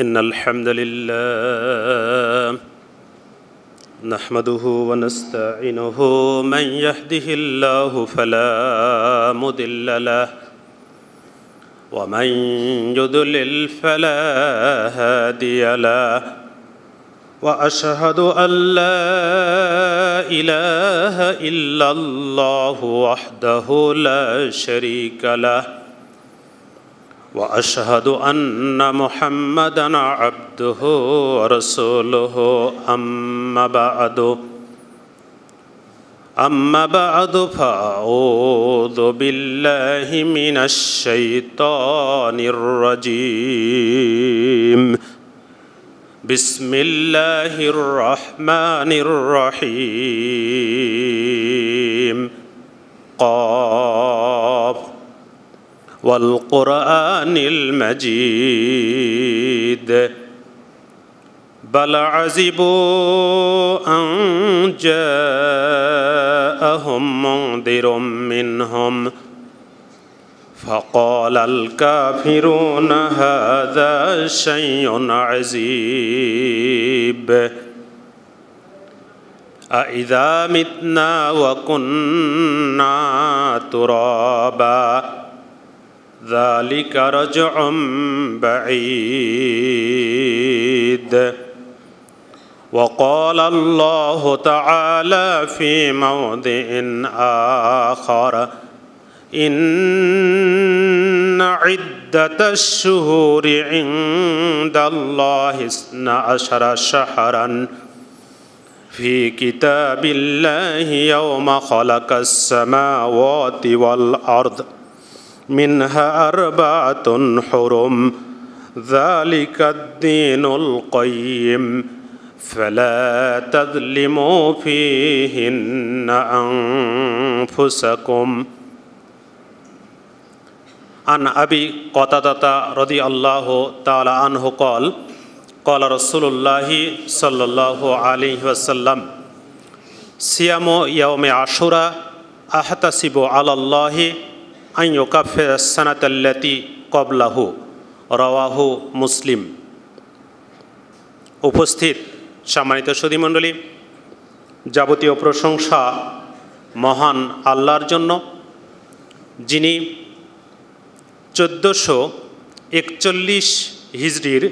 إن الحمد لله نحمده ونستعينه من يهده الله فلا مضل له ومن يضلل فلا هادي له واشهد ان لا اله الا الله وحده لا شريك له واشهد ان محمدا عبده ورسوله اما بعد اما بعد فاعوذ بالله من الشيطان الرجيم بسم الله الرحمن الرحيم قال والقرآن المجيد بل عزبوا أن جاءهم منذر منهم فقال الكافرون هذا شيء عزيب أإذا متنا وكنا ترابا ذلك رجع بعيد وقال الله تعالى في موضع آخر إن عدة الشهور عند الله اثنا عشر شهرا في كتاب الله يوم خلق السماوات والأرض منها أربعة حرم ذلك الدين القيم فلا تظلموا فيهن أنفسكم عن أبي قتادة رضي الله تعالى عنه قال قال رسول الله صلى الله عليه وسلم صيام يوم عشرة أحتسب على الله I কবলাহু রওয়াহু মুসলিম উপস্থিত সম্মানিত সুদীমণ্ডলী যাবতীয় প্রশংসা মহান আল্লাহর জন্য যিনি চোদ্দোশো একচল্লিশ হিজড়ির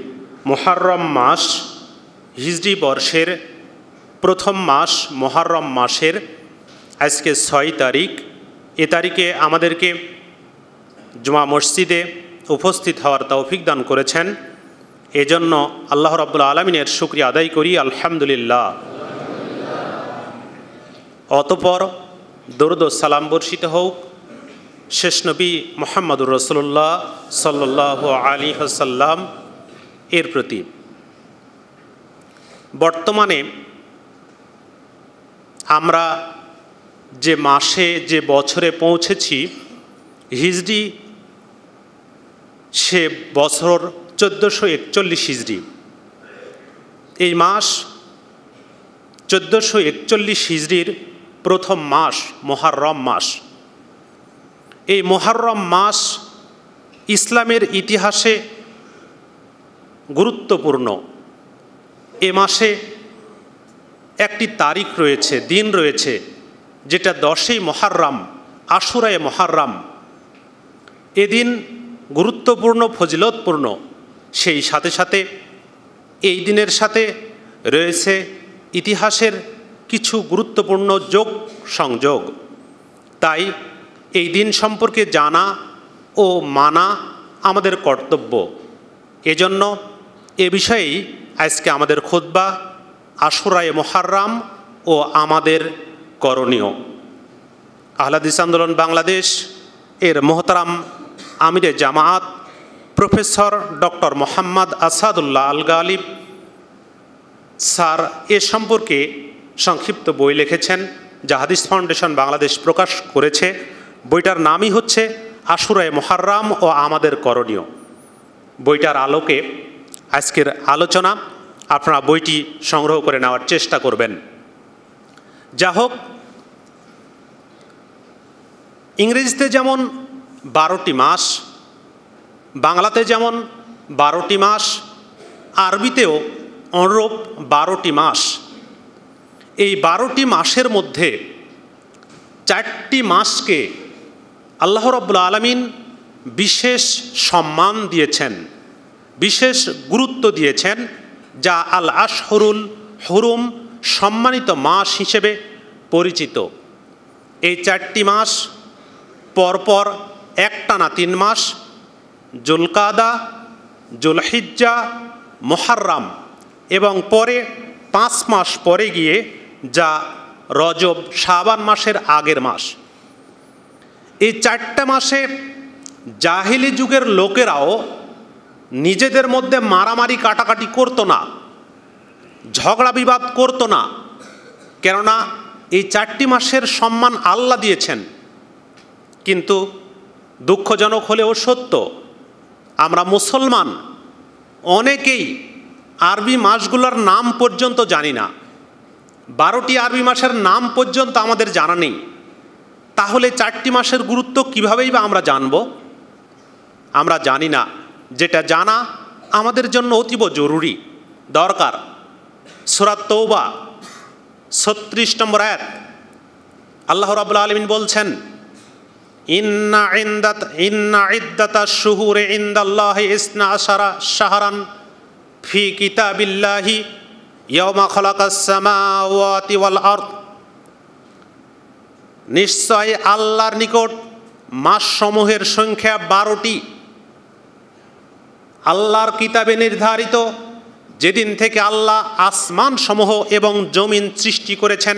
মহারম মাস হিজড়ি বর্ষের প্রথম মাস মহারম মাসের আজকে ছয় তারিখ এ তারিখে আমাদেরকে জুমা মসজিদে উপস্থিত হওয়ার তৌফিক দান করেছেন এজন্য আল্লাহ রাব্দুল আলমিনের শুক্রিয়া আদায় করি আলহামদুলিল্লাহ অতপর দরুদ সালাম বর্ষিত হোক শেষ নবী মোহাম্মদুর রসুল্লাহ সাল্লাহ আলী হাসাল্লাম এর প্রতি বর্তমানে আমরা যে মাসে যে বছরে পৌঁছেছি হিজড়ি সে বছর চোদ্দোশো একচল্লিশ হিজড়ি এই মাস চোদ্দোশো একচল্লিশ হিজড়ির প্রথম মাস মহারম মাস এই মহারম মাস ইসলামের ইতিহাসে গুরুত্বপূর্ণ এ মাসে একটি তারিখ রয়েছে দিন রয়েছে যেটা দশই মহারাম আশুরায় মহারাম এদিন গুরুত্বপূর্ণ ফজিলতপূর্ণ সেই সাথে সাথে এই দিনের সাথে রয়েছে ইতিহাসের কিছু গুরুত্বপূর্ণ যোগ সংযোগ তাই এই দিন সম্পর্কে জানা ও মানা আমাদের কর্তব্য এজন্য এ বিষয়েই আজকে আমাদের খোদ্া আশুরায় মহারাম ও আমাদের করণীয় আহলাদিস আন্দোলন বাংলাদেশ এর মোহতারাম আমিরে জামাত professor doctor Mohammad Asadullah Al Ghalib sir এ সম্পর্কে সংক্ষিপ্ত বই লিখেছেন জাহাদিস ফাউন্ডেশন বাংলাদেশ প্রকাশ করেছে বইটার নামই হচ্ছে আশুরায় মোহার্রাম ও আমাদের করণীয় বইটার আলোকে আজকের আলোচনা আপনারা বইটি সংগ্রহ করে নেওয়ার চেষ্টা করবেন যা হোক ইংরেজিতে যেমন বারোটি মাস বাংলাতে যেমন বারোটি মাস আরবিতেও অনুরূপ বারোটি মাস এই বারোটি মাসের মধ্যে চারটি মাসকে আল্লাহ রব্বুল আলমিন বিশেষ সম্মান দিয়েছেন বিশেষ গুরুত্ব দিয়েছেন যা আল আশহরুল হরুম সম্মানিত মাস হিসেবে পরিচিত এই চারটি মাস পরপর একটানা তিন মাস জুলকাদা জুলহিজ্জা মোহার্রাম এবং পরে পাঁচ মাস পরে গিয়ে যা রজব সাবান মাসের আগের মাস এই চারটা মাসে জাহিলি যুগের লোকেরাও নিজেদের মধ্যে মারামারি কাটাকাটি করতো না ঝগড়া বিবাদ করতো না কেননা এই চারটি মাসের সম্মান আল্লাহ দিয়েছেন কিন্তু দুঃখজনক হলেও সত্য আমরা মুসলমান অনেকেই আরবি মাসগুলোর নাম পর্যন্ত জানি না বারোটি আরবি মাসের নাম পর্যন্ত আমাদের জানা নেই তাহলে চারটি মাসের গুরুত্ব কীভাবেই বা আমরা জানব আমরা জানি না যেটা জানা আমাদের জন্য অতীব জরুরি দরকার সুরাত তৌবা ছত্রিশ নম্বর এক আল্লাহ রাবুল আলমিন বলছেন ইন্না ইন্দাত ইন্না ইদ্দাতা শুহুরে ইন্দাল্লাহি ইসনা আশারা শাহরান ফি কিতাবিল্লাহি ইয়াউমা খালাকাস সামাওয়াতি ওয়াল আরদ নিশ্চয় আল্লাহর নিকট মাস সমূহের সংখ্যা বারোটি আল্লাহর কিতাবে নির্ধারিত যেদিন থেকে আল্লাহ আসমান সমূহ এবং জমিন সৃষ্টি করেছেন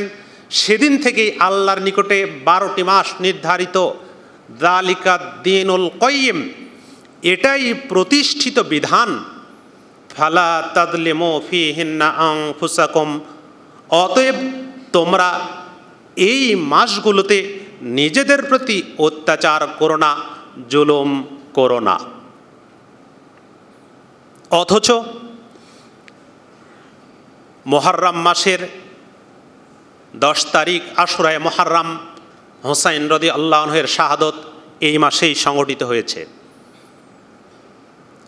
সেদিন থেকেই আল্লাহর নিকটে বারোটি মাস নির্ধারিত দালিকা দিনুল কয়িম এটাই প্রতিষ্ঠিত বিধান ফালা তাদলে মফি হিন্না আং ফুসাকম অতএব তোমরা এই মাসগুলোতে নিজেদের প্রতি অত্যাচার করো না জুলুম করো না অথচ মহারাম মাসের দশ তারিখ আশুরায় মহারাম হোসাইন রদি আল্লাহনের শাহাদত এই মাসেই সংগঠিত হয়েছে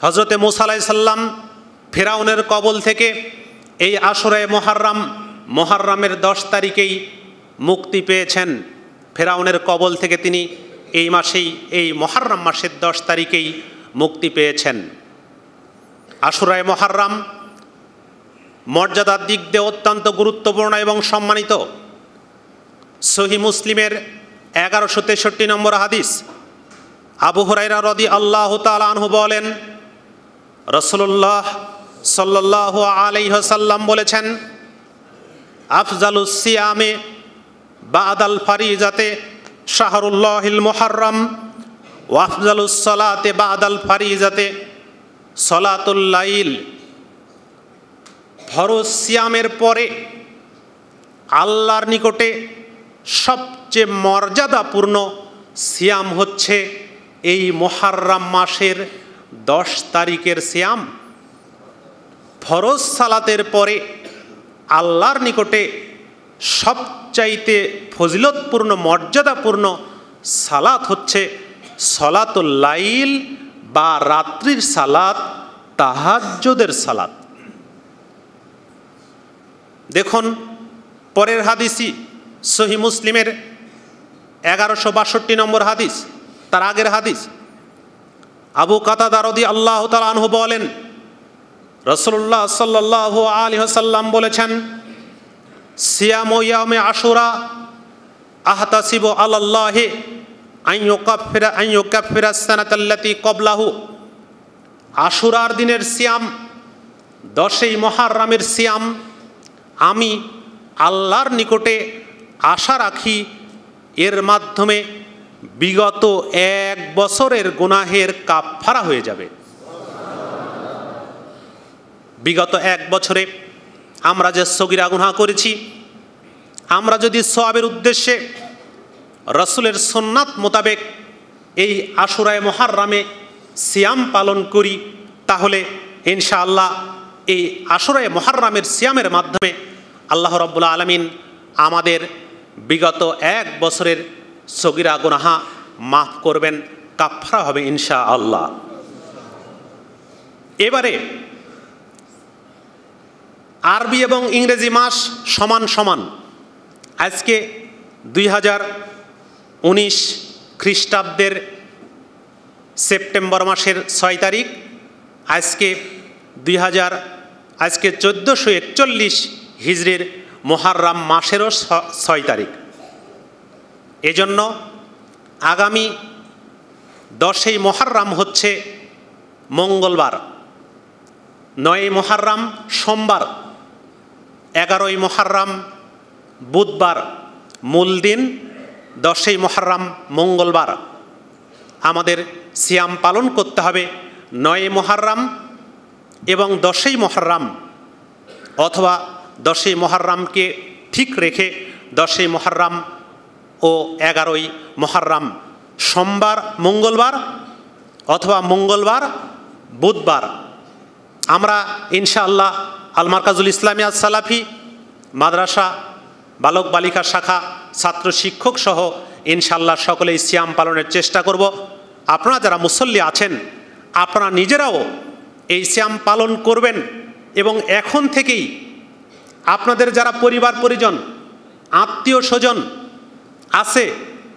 হজরতে মোসালাই সাল্লাম ফেরাউনের কবল থেকে এই আসরায় মোহার্রাম মোহার্রামের দশ তারিখেই মুক্তি পেয়েছেন ফেরাউনের কবল থেকে তিনি এই মাসেই এই মহারাম মাসের দশ তারিখেই মুক্তি পেয়েছেন আশুরায় মহারাম মর্যাদার দিক দিয়ে অত্যন্ত গুরুত্বপূর্ণ এবং সম্মানিত সহি মুসলিমের এগারোশো তেষট্টি নম্বর হাদিস আবু হরাইরা রদি আল্লাহ তালানহু বলেন রসুল্লাহ সাল্লাহ আলাইহসাল্লাম বলেছেন আফজালুস সিয়ামে বাদাল ফারিজাতে শাহরুল্লাহিল মোহারম ওয়াফজালুসলাতে বাদাল ফারিজাতে সলাতুল্লাইল ফরজ সিয়ামের পরে আল্লাহর নিকটে সব সবচেয়ে মর্যাদাপূর্ণ সিয়াম হচ্ছে এই মোহার্রাম মাসের দশ তারিখের সিয়াম ফরজ সালাতের পরে আল্লাহর নিকটে সবচাইতে ফজিলতপূর্ণ মর্যাদাপূর্ণ সালাত হচ্ছে সলাতুল লাইল বা রাত্রির সালাত তাহাজ্যদের সালাত দেখুন পরের হাদিসি সহি মুসলিমের এগারোশো বাষট্টি নম্বর হাদিস তার আগের হাদিস আবু দারদি আল্লাহ তালানহু বলেন রসল্লাহ সাল্লাহ আলী হাসাল্লাম বলেছেন সিয়ামে ইয়ামে আশুরা আহতাসিব আল্লাহে কবলাহু আশুরার দিনের সিয়াম দশই মহারামের সিয়াম আমি আল্লাহর নিকটে আশা রাখি এর মাধ্যমে বিগত এক বছরের গুনাহের কাপ ফাড়া হয়ে যাবে বিগত এক বছরে আমরা যে সগিরা গুনা করেছি আমরা যদি সবের উদ্দেশ্যে রসুলের সোননাথ মোতাবেক এই আশুরায় মহারামে সিয়াম পালন করি তাহলে ইনশাআল্লাহ এই আশুরায় মহারামের সিয়ামের মাধ্যমে আল্লাহ রব্বুল আলমিন আমাদের বিগত এক বছরের সগিরা গুনাহা মাফ করবেন কাফরা হবে ইনশা আল্লাহ এবারে আরবি এবং ইংরেজি মাস সমান সমান আজকে দুই হাজার উনিশ খ্রিস্টাব্দের সেপ্টেম্বর মাসের ছয় তারিখ আজকে দুই হাজার আজকে চোদ্দোশো একচল্লিশ হিজড়ির মোহাররাম মাসেরও ছয় তারিখ এজন্য আগামী দশই মহারাম হচ্ছে মঙ্গলবার নয়ই মহারাম সোমবার এগারোই মহারাম বুধবার মূল দিন দশই মহারাম মঙ্গলবার আমাদের সিয়াম পালন করতে হবে নয় মহারাম এবং দশই মহারাম অথবা দশই মহারমকে ঠিক রেখে দশই মহারম ও এগারোই মহারম সোমবার মঙ্গলবার অথবা মঙ্গলবার বুধবার আমরা ইনশাআল্লাহ আল মার্কাজুল ইসলামিয়া সালাফি মাদ্রাসা বালক বালিকা শাখা ছাত্র শিক্ষক সহ ইনশাল্লাহ সকলে সিয়াম পালনের চেষ্টা করব আপনারা যারা মুসল্লি আছেন আপনারা নিজেরাও এই শ্যাম পালন করবেন এবং এখন থেকেই আপনাদের যারা পরিবার পরিজন আত্মীয় স্বজন আছে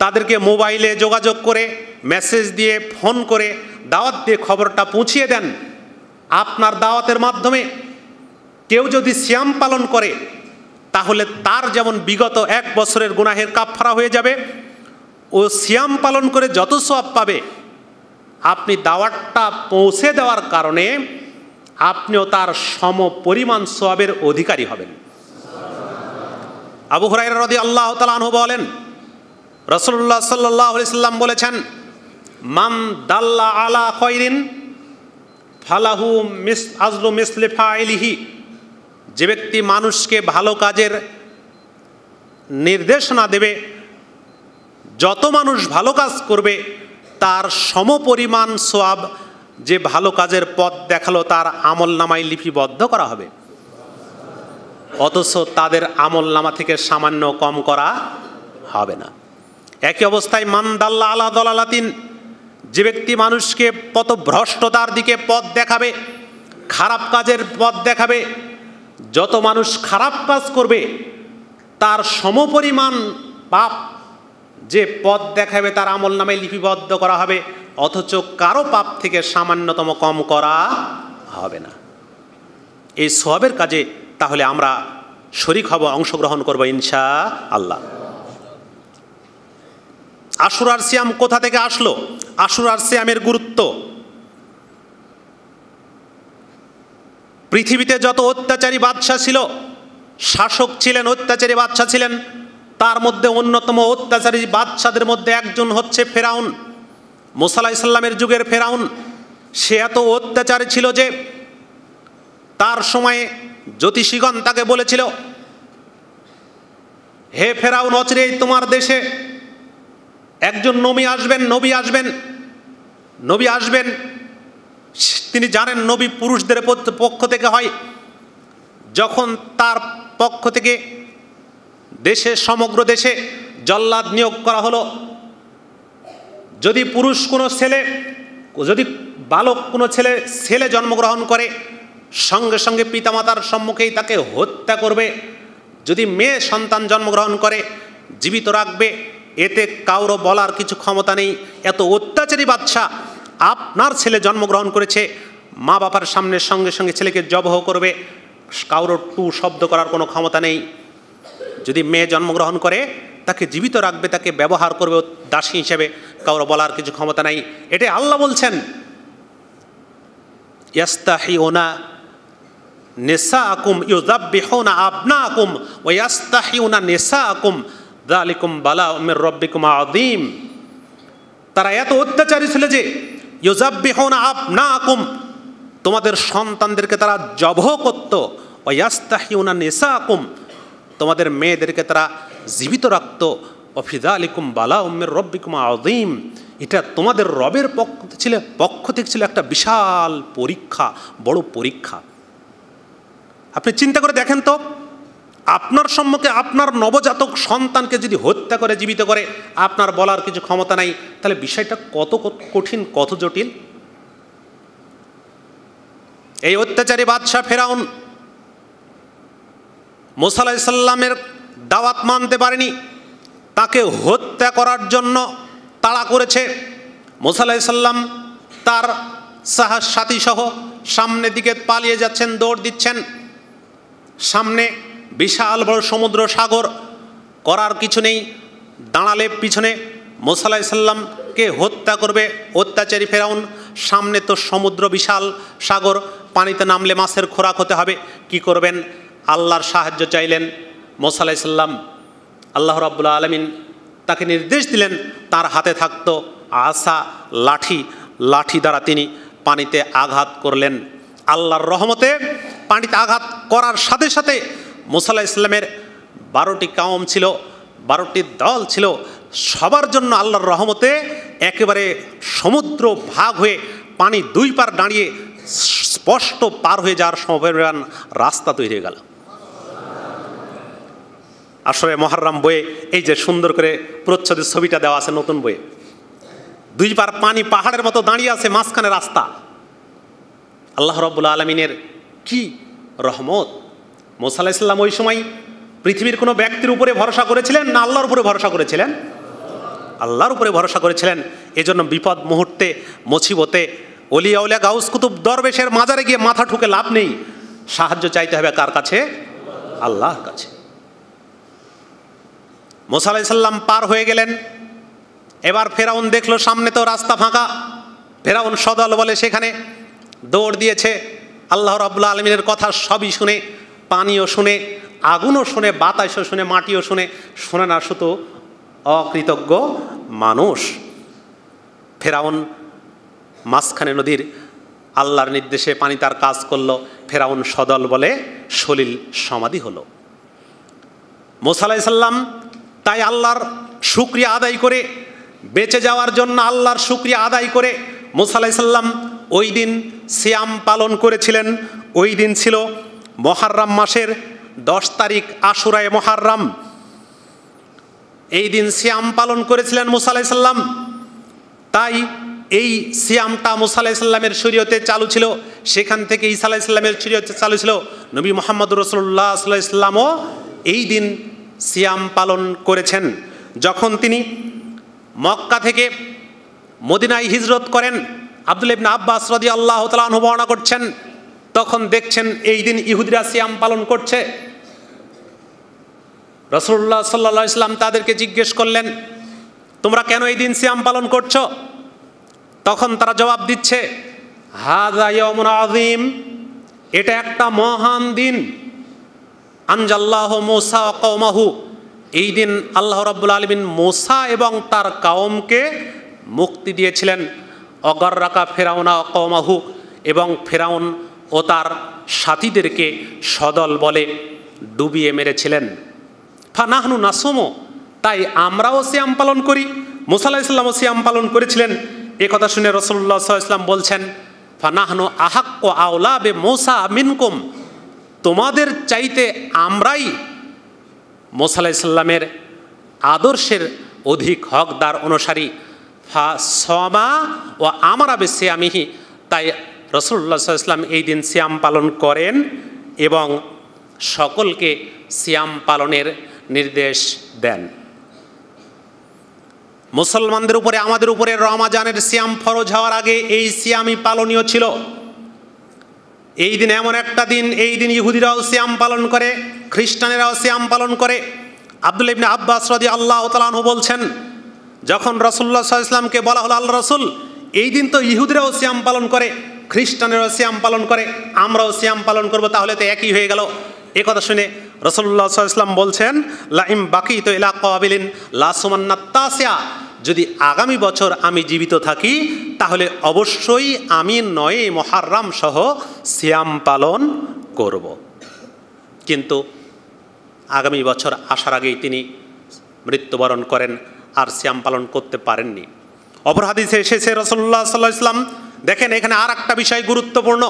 তাদেরকে মোবাইলে যোগাযোগ করে মেসেজ দিয়ে ফোন করে দাওয়াত দিয়ে খবরটা পৌঁছিয়ে দেন আপনার দাওয়াতের মাধ্যমে কেউ যদি শ্যাম পালন করে তাহলে তার যেমন বিগত এক বছরের গুনাহের কাপফারা হয়ে যাবে ও শ্যাম পালন করে যত সব পাবে আপনি দাওয়াতটা পৌঁছে দেওয়ার কারণে আপনিও তার সম পরিমাণ সোয়াবের অধিকারী হবেন আবু হুরাই রদি আল্লাহ তালাহু বলেন রসুল্লাহ সাল্লাহ সাল্লাম বলেছেন মাম দাল্লা আলা খৈরিন ফালাহু মিস আজলু মিসলিফা ইলিহি যে ব্যক্তি মানুষকে ভালো কাজের নির্দেশনা দেবে যত মানুষ ভালো কাজ করবে তার সমপরিমাণ সোয়াব যে ভালো কাজের পথ দেখালো তার আমল নামায় লিপিবদ্ধ করা হবে অথচ তাদের আমল নামা থেকে সামান্য কম করা হবে না একই অবস্থায় মান্দাল্লা আলা দলালাতিন যে ব্যক্তি মানুষকে পথভ্রষ্টতার দিকে পথ দেখাবে খারাপ কাজের পথ দেখাবে যত মানুষ খারাপ কাজ করবে তার সমপরিমাণ পাপ যে পথ দেখাবে তার আমল নামে লিপিবদ্ধ করা হবে অথচ কারো পাপ থেকে সামান্যতম কম করা হবে না এই সবের কাজে তাহলে আমরা শরিক হব অংশগ্রহণ করব ইনশা আল্লাহ আশুরার সিয়াম কোথা থেকে আসলো আশুরার সিয়ামের গুরুত্ব পৃথিবীতে যত অত্যাচারী বাদশাহ ছিল শাসক ছিলেন অত্যাচারী বাদশাহ ছিলেন তার মধ্যে অন্যতম অত্যাচারী বাদশাদের মধ্যে একজন হচ্ছে ফেরাউন মোসালা ইসলামের যুগের ফেরাউন সে এত অত্যাচারে ছিল যে তার সময়ে জ্যোতিষীগণ তাকে বলেছিল হে ফেরাউন অচরেই তোমার দেশে একজন নবী আসবেন নবী আসবেন নবী আসবেন তিনি জানেন নবী পুরুষদের পক্ষ থেকে হয় যখন তার পক্ষ থেকে দেশে সমগ্র দেশে জল্লাদ নিয়োগ করা হলো যদি পুরুষ কোনো ছেলে যদি বালক কোনো ছেলে ছেলে জন্মগ্রহণ করে সঙ্গে সঙ্গে পিতামাতার সম্মুখেই তাকে হত্যা করবে যদি মেয়ে সন্তান জন্মগ্রহণ করে জীবিত রাখবে এতে কারো বলার কিছু ক্ষমতা নেই এত অত্যাচারী বাচ্চা আপনার ছেলে জন্মগ্রহণ করেছে মা বাবার সামনে সঙ্গে সঙ্গে ছেলেকে জবহ করবে কাউরও টু শব্দ করার কোনো ক্ষমতা নেই যদি মেয়ে জন্মগ্রহণ করে তাকে জীবিত রাখবে তাকে ব্যবহার করবে দাসী হিসেবে কারো বলার কিছু ক্ষমতা নাই এটাই আল্লাহ বলছেন ইয়াস্তাহি নেশা আকুম ইউজাবিহোনা আবনা আকুম ও ইয়াস্তাহি নেশা আকুম দালিকুম বালা উমের রব্বিকুম আদিম তারা এত অত্যাচারী ছিল যে ইউজাবিহোনা আবনা আকুম তোমাদের সন্তানদেরকে তারা জবহ করত ও ইয়াস্তাহি নেশা আকুম তোমাদের মেয়েদেরকে তারা জীবিত রাখত অফিদা আলিকুম বালা উম্মের রব্বিকুম আদিম এটা তোমাদের রবের পক্ষ ছিল পক্ষ থেকে ছিল একটা বিশাল পরীক্ষা বড় পরীক্ষা আপনি চিন্তা করে দেখেন তো আপনার সম্মুখে আপনার নবজাতক সন্তানকে যদি হত্যা করে জীবিত করে আপনার বলার কিছু ক্ষমতা নাই তাহলে বিষয়টা কত কঠিন কত জটিল এই অত্যাচারী বাদশাহ ফেরাউন মোসাল্লামের দাওয়াত মানতে পারেনি তাকে হত্যা করার জন্য তাড়া করেছে মোসালাই সাল্লাম তার সাহা সাথীসহ সামনের দিকে পালিয়ে যাচ্ছেন দৌড় দিচ্ছেন সামনে বিশাল বড় সমুদ্র সাগর করার কিছু নেই দাঁড়ালে পিছনে মোসালাই সাল্লামকে হত্যা করবে অত্যাচারী ফেরাউন সামনে তো সমুদ্র বিশাল সাগর পানিতে নামলে মাছের খোরাক হতে হবে কি করবেন আল্লাহর সাহায্য চাইলেন মোসালাইসাল্লাম আল্লাহ রাবুল আলমিন তাকে নির্দেশ দিলেন তার হাতে থাকত আসা লাঠি লাঠি দ্বারা তিনি পানিতে আঘাত করলেন আল্লাহর রহমতে পানিতে আঘাত করার সাথে সাথে মোসাল্লাহ ইসলামের বারোটি কাউম ছিল বারোটি দল ছিল সবার জন্য আল্লাহর রহমতে একেবারে সমুদ্র ভাগ হয়ে পানি দুই পার দাঁড়িয়ে স্পষ্ট পার হয়ে যাওয়ার সমপরিমাণ রাস্তা তৈরি হয়ে গেল আসরে মহারাম বইয়ে এই যে সুন্দর করে প্রচ্ছদের ছবিটা দেওয়া আছে নতুন বইয়ে দুই পার পানি পাহাড়ের মতো দাঁড়িয়ে আছে মাঝখানে রাস্তা আল্লাহ রব্বুল আলমিনের কি রহমত মোসা ইসলাম ওই সময় পৃথিবীর কোনো ব্যক্তির উপরে ভরসা করেছিলেন না আল্লাহর উপরে ভরসা করেছিলেন আল্লাহর উপরে ভরসা করেছিলেন এজন্য বিপদ মুহূর্তে মছিবতে অলিয়া উলিয়া গাউস কুতুব দরবেশের মাজারে গিয়ে মাথা ঠুকে লাভ নেই সাহায্য চাইতে হবে কার কাছে আল্লাহর কাছে মোসালাই আলাইসাল্লাম পার হয়ে গেলেন এবার ফেরাউন দেখলো সামনে তো রাস্তা ফাঁকা ফেরাউন সদল বলে সেখানে দৌড় দিয়েছে আল্লাহ রাবুল্লা আলমিনের কথা সবই শুনে পানিও শুনে আগুনও শুনে বাতাসও শুনে মাটিও শুনে শোনে না শুধু অকৃতজ্ঞ মানুষ ফেরাউন মাঝখানে নদীর আল্লাহর নির্দেশে পানি তার কাজ করলো ফেরাউন সদল বলে সলিল সমাধি হলো মোসালাই সাল্লাম তাই আল্লাহর শুক্রিয়া আদায় করে বেঁচে যাওয়ার জন্য আল্লাহর শুক্রিয়া আদায় করে মুসালাই সাল্লাম ওই দিন শ্যাম পালন করেছিলেন ওই দিন ছিল মহারম মাসের দশ তারিখ আশুরায় মহারম এই দিন শ্যাম পালন করেছিলেন মুসালাই সাল্লাম তাই এই শ্যামটা মুসালাই সাল্লামের শরীয়তে চালু ছিল সেখান থেকে ইসা আলাইসাল্লামের শরীয়তে চালু ছিল নবী মোহাম্মদ রসুল্লাহ সাল্লাহ ইসলামও এই দিন সিয়াম পালন করেছেন যখন তিনি মক্কা থেকে মদিনায় হিজরত করেন আব্দুল ইবনা আব্বাস রদি আল্লাহ তালাহু বর্ণনা করছেন তখন দেখছেন এই দিন ইহুদিরা সিয়াম পালন করছে রসুল্লাহ সাল্লা ইসলাম তাদেরকে জিজ্ঞেস করলেন তোমরা কেন এই দিন সিয়াম পালন করছো তখন তারা জবাব দিচ্ছে হাজা আজিম এটা একটা মহান দিন আনজাল্লাহ মোসা কৌমাহু এই দিন আল্লাহ রব্বুল আলমিন মোসা এবং তার কাউমকে মুক্তি দিয়েছিলেন অগর রাকা ফেরাউনা কৌমাহু এবং ফেরাউন ও তার সাথীদেরকে সদল বলে ডুবিয়ে মেরেছিলেন ফানাহনু নাসমো তাই আমরাও শ্যাম পালন করি মুসাল্লা ইসলামও শ্যাম পালন করেছিলেন এ কথা শুনে রসল্লা ইসলাম বলছেন ফানাহনু আহাক্ক আওলা বে মোসা মিনকুম তোমাদের চাইতে আমরাই মোসালা ইসলামের আদর্শের অধিক হকদার অনুসারী ফা সমা ও আমরা বেশি আমিহি তাই রসুল্লা ইসলাম এই দিন শ্যাম পালন করেন এবং সকলকে শ্যাম পালনের নির্দেশ দেন মুসলমানদের উপরে আমাদের উপরে রমাজানের শ্যাম ফরজ হওয়ার আগে এই শ্যামই পালনীয় ছিল এই দিন এমন একটা দিন এই দিন ইহুদিরাও শ্যাম পালন করে খ্রিস্টানেরাও শ্যাম পালন করে আব্দুল ইবনে আব্বাস রদি আল্লাহ তালাহু বলছেন যখন রসুল্লা ইসলামকে বলা হলো আল্লাহ রসুল এই দিন তো ইহুদিরাও শ্যাম পালন করে খ্রিস্টানেরাও শ্যাম পালন করে আমরাও শ্যাম পালন করব তাহলে তো একই হয়ে গেল এ কথা শুনে রসল্লা ইসলাম বলছেন লাইম বাকি তো এলাকা কবিলিন লাসুমান্না তাসিয়া যদি আগামী বছর আমি জীবিত থাকি তাহলে অবশ্যই আমি নয়ে মহারাম সহ শ্যাম পালন করব কিন্তু আগামী বছর আসার আগেই তিনি মৃত্যুবরণ করেন আর শ্যাম পালন করতে পারেননি অপরাধীতে এসেছে রসল্লা সাল্লা ইসলাম দেখেন এখানে আর একটা বিষয় গুরুত্বপূর্ণ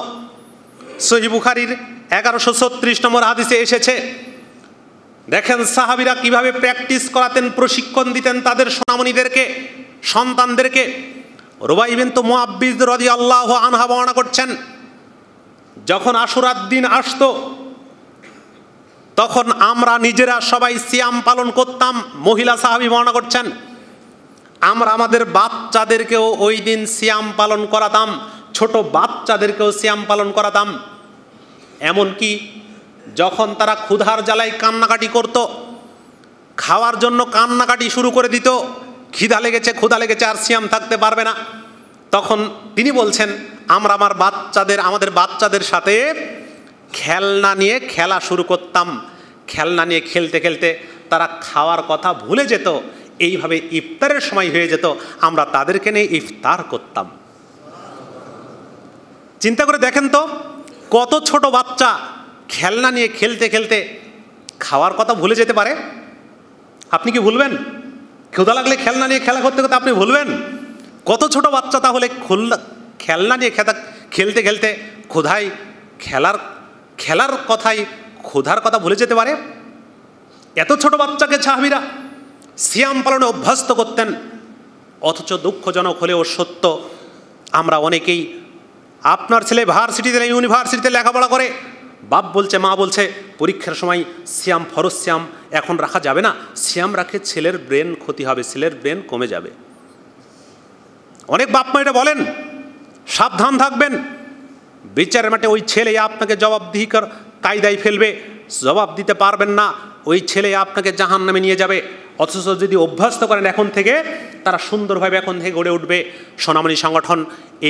সহিবুখারির এগারোশো ছত্রিশ নম্বর হাদিসে এসেছে দেখেন সাহাবিরা কিভাবে প্র্যাকটিস করাতেন প্রশিক্ষণ দিতেন তাদের সোনামণিদেরকে সন্তানদেরকে রোবাইবেন তো মোয়াব্বিজ রদি আল্লাহ আনহা বর্ণনা করছেন যখন আশুরার দিন আসতো তখন আমরা নিজেরা সবাই সিয়াম পালন করতাম মহিলা সাহাবি বর্ণনা করছেন আমরা আমাদের বাচ্চাদেরকেও ওই দিন সিয়াম পালন করাতাম ছোট বাচ্চাদেরকেও সিয়াম পালন করাতাম এমনকি যখন তারা ক্ষুধার জ্বালায় কান্নাকাটি করত খাওয়ার জন্য কান্নাকাটি শুরু করে দিত খিদা লেগেছে ক্ষুধা লেগেছে আর সিয়াম থাকতে পারবে না তখন তিনি বলছেন আমরা আমার বাচ্চাদের আমাদের বাচ্চাদের সাথে খেলনা নিয়ে খেলা শুরু করতাম খেলনা নিয়ে খেলতে খেলতে তারা খাওয়ার কথা ভুলে যেত এইভাবে ইফতারের সময় হয়ে যেত আমরা তাদেরকে নিয়ে ইফতার করতাম চিন্তা করে দেখেন তো কত ছোট বাচ্চা খেলনা নিয়ে খেলতে খেলতে খাওয়ার কথা ভুলে যেতে পারে আপনি কি ভুলবেন ক্ষুদা লাগলে খেলনা নিয়ে খেলা করতে করতে আপনি ভুলবেন কত ছোট বাচ্চা তাহলে খুলনা খেলনা নিয়ে খেতা খেলতে খেলতে ক্ষুধাই খেলার খেলার কথাই ক্ষুধার কথা ভুলে যেতে পারে এত ছোট বাচ্চাকে ছাহাবিরা সিয়াম পালনে অভ্যস্ত করতেন অথচ দুঃখজনক হলেও সত্য আমরা অনেকেই আপনার ছেলে ভার্সিটিতে ইউনিভার্সিটিতে লেখাপড়া করে বাপ বলছে মা বলছে পরীক্ষার সময় শ্যাম ফরস শ্যাম এখন রাখা যাবে না শ্যাম রাখে ছেলের ব্রেন ক্ষতি হবে ছেলের ব্রেন কমে যাবে অনেক বাপ মা এটা বলেন সাবধান থাকবেন বিচারের মাঠে ওই ছেলে আপনাকে জবাবদিহি কায়দায় ফেলবে জবাব দিতে পারবেন না ওই ছেলে আপনাকে জাহান নামে নিয়ে যাবে অথচ যদি অভ্যস্ত করেন এখন থেকে তারা সুন্দরভাবে এখন থেকে গড়ে উঠবে সোনামণি সংগঠন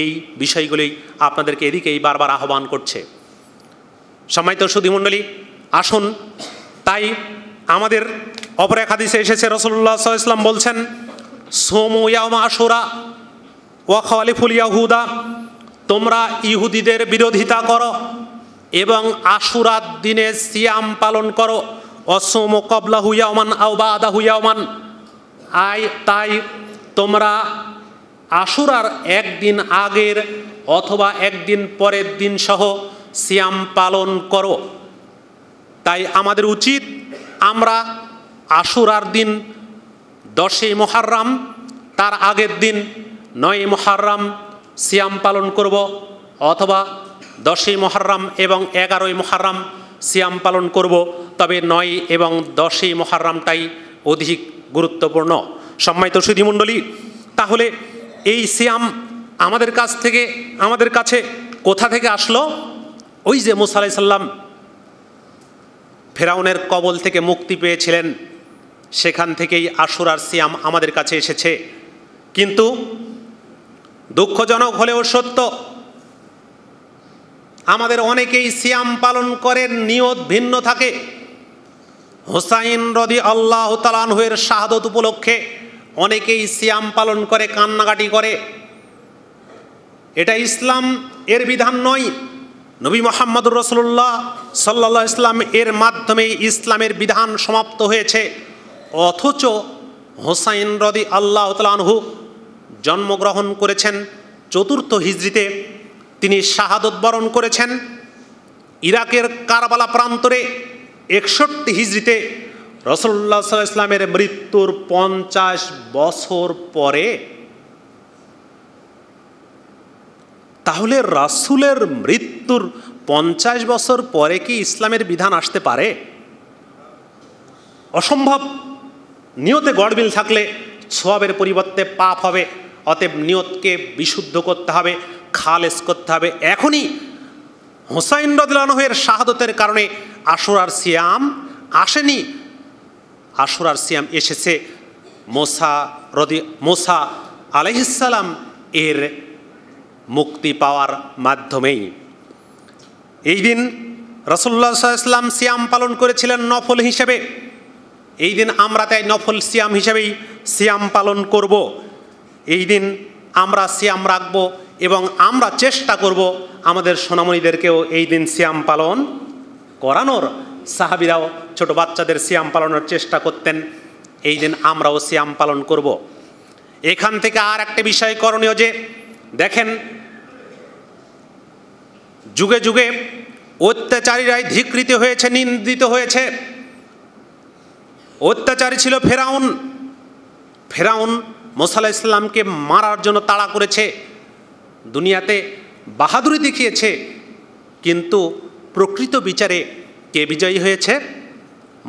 এই বিষয়গুলি আপনাদেরকে এদিকেই বারবার আহ্বান করছে সম্মানিত সুধীমণ্ডলী আসুন তাই আমাদের অপর এক হাদিসে এসেছে রসুল্লাহ ইসলাম বলছেন সোম ইয়ামা আশুরা ওয়া খালিফুল ইয়াহুদা তোমরা ইহুদিদের বিরোধিতা করো এবং আশুরার দিনে সিয়াম পালন করো অসম কবলা হুইয়াওমান আওবা আদা হুইয়াওমান আই তাই তোমরা আশুরার একদিন আগের অথবা একদিন পরের দিন সহ সিয়াম পালন করো তাই আমাদের উচিত আমরা আশুরার দিন দশই মোহার্রাম তার আগের দিন নয় মোহার্রাম সিয়াম পালন করব অথবা দশই মোহার্রাম এবং এগারোই মোহার্রাম সিয়াম পালন করব তবে নয় এবং দশই মোহার্রামটাই অধিক গুরুত্বপূর্ণ সম্মানিত সুধীমণ্ডলী তাহলে এই সিয়াম আমাদের কাছ থেকে আমাদের কাছে কোথা থেকে আসলো ওই যে মুসা আলাইসাল্লাম ফেরাউনের কবল থেকে মুক্তি পেয়েছিলেন সেখান থেকেই আশুর আর সিয়াম আমাদের কাছে এসেছে কিন্তু দুঃখজনক হলেও সত্য আমাদের অনেকেই সিয়াম পালন করেন নিয়ত ভিন্ন থাকে হোসাইন রদি আল্লাহ তালানহের শাহাদত উপলক্ষে অনেকেই সিয়াম পালন করে কান্নাকাটি করে এটা ইসলাম এর বিধান নয় নবী মোহাম্মদুর রসুল্লাহ সাল্লা ইসলাম এর মাধ্যমে ইসলামের বিধান সমাপ্ত হয়েছে অথচ হোসাইন রদি আল্লাহ তালহু জন্মগ্রহণ করেছেন চতুর্থ হিজড়িতে তিনি শাহাদত বরণ করেছেন ইরাকের কারবালা প্রান্তরে একষট্টি হিজড়িতে রসল্লা সাল্লাহ ইসলামের মৃত্যুর পঞ্চাশ বছর পরে তাহলে রাসুলের মৃত্যুর পঞ্চাশ বছর পরে কি ইসলামের বিধান আসতে পারে অসম্ভব নিয়তে গড়বিল থাকলে সোয়াবের পরিবর্তে পাপ হবে অতএব নিয়তকে বিশুদ্ধ করতে হবে খালেস করতে হবে এখনই হোসাইন রদুল্লানহের শাহাদতের কারণে আশুরার সিয়াম আসেনি আশুরার সিয়াম এসেছে মোসা রদি মোসা আলহিসাল্লাম এর মুক্তি পাওয়ার মাধ্যমেই এই দিন রসুল্লা ইসলাম সিয়াম পালন করেছিলেন নফল হিসেবে এই দিন আমরা তাই নফল সিয়াম হিসেবেই সিয়াম পালন করব এই দিন আমরা সিয়াম রাখব এবং আমরা চেষ্টা করব আমাদের সোনামণিদেরকেও এই দিন সিয়াম পালন করানোর সাহাবিরাও ছোট বাচ্চাদের সিয়াম পালনের চেষ্টা করতেন এই দিন আমরাও সিয়াম পালন করব এখান থেকে আর একটা বিষয় করণীয় যে দেখেন যুগে যুগে অত্যাচারীরাই ধিকৃত হয়েছে নিন্দিত হয়েছে অত্যাচারী ছিল ফেরাউন ফেরাউন মোসালা ইসলামকে মারার জন্য তাড়া করেছে দুনিয়াতে বাহাদুরি দেখিয়েছে কিন্তু প্রকৃত বিচারে কে বিজয়ী হয়েছে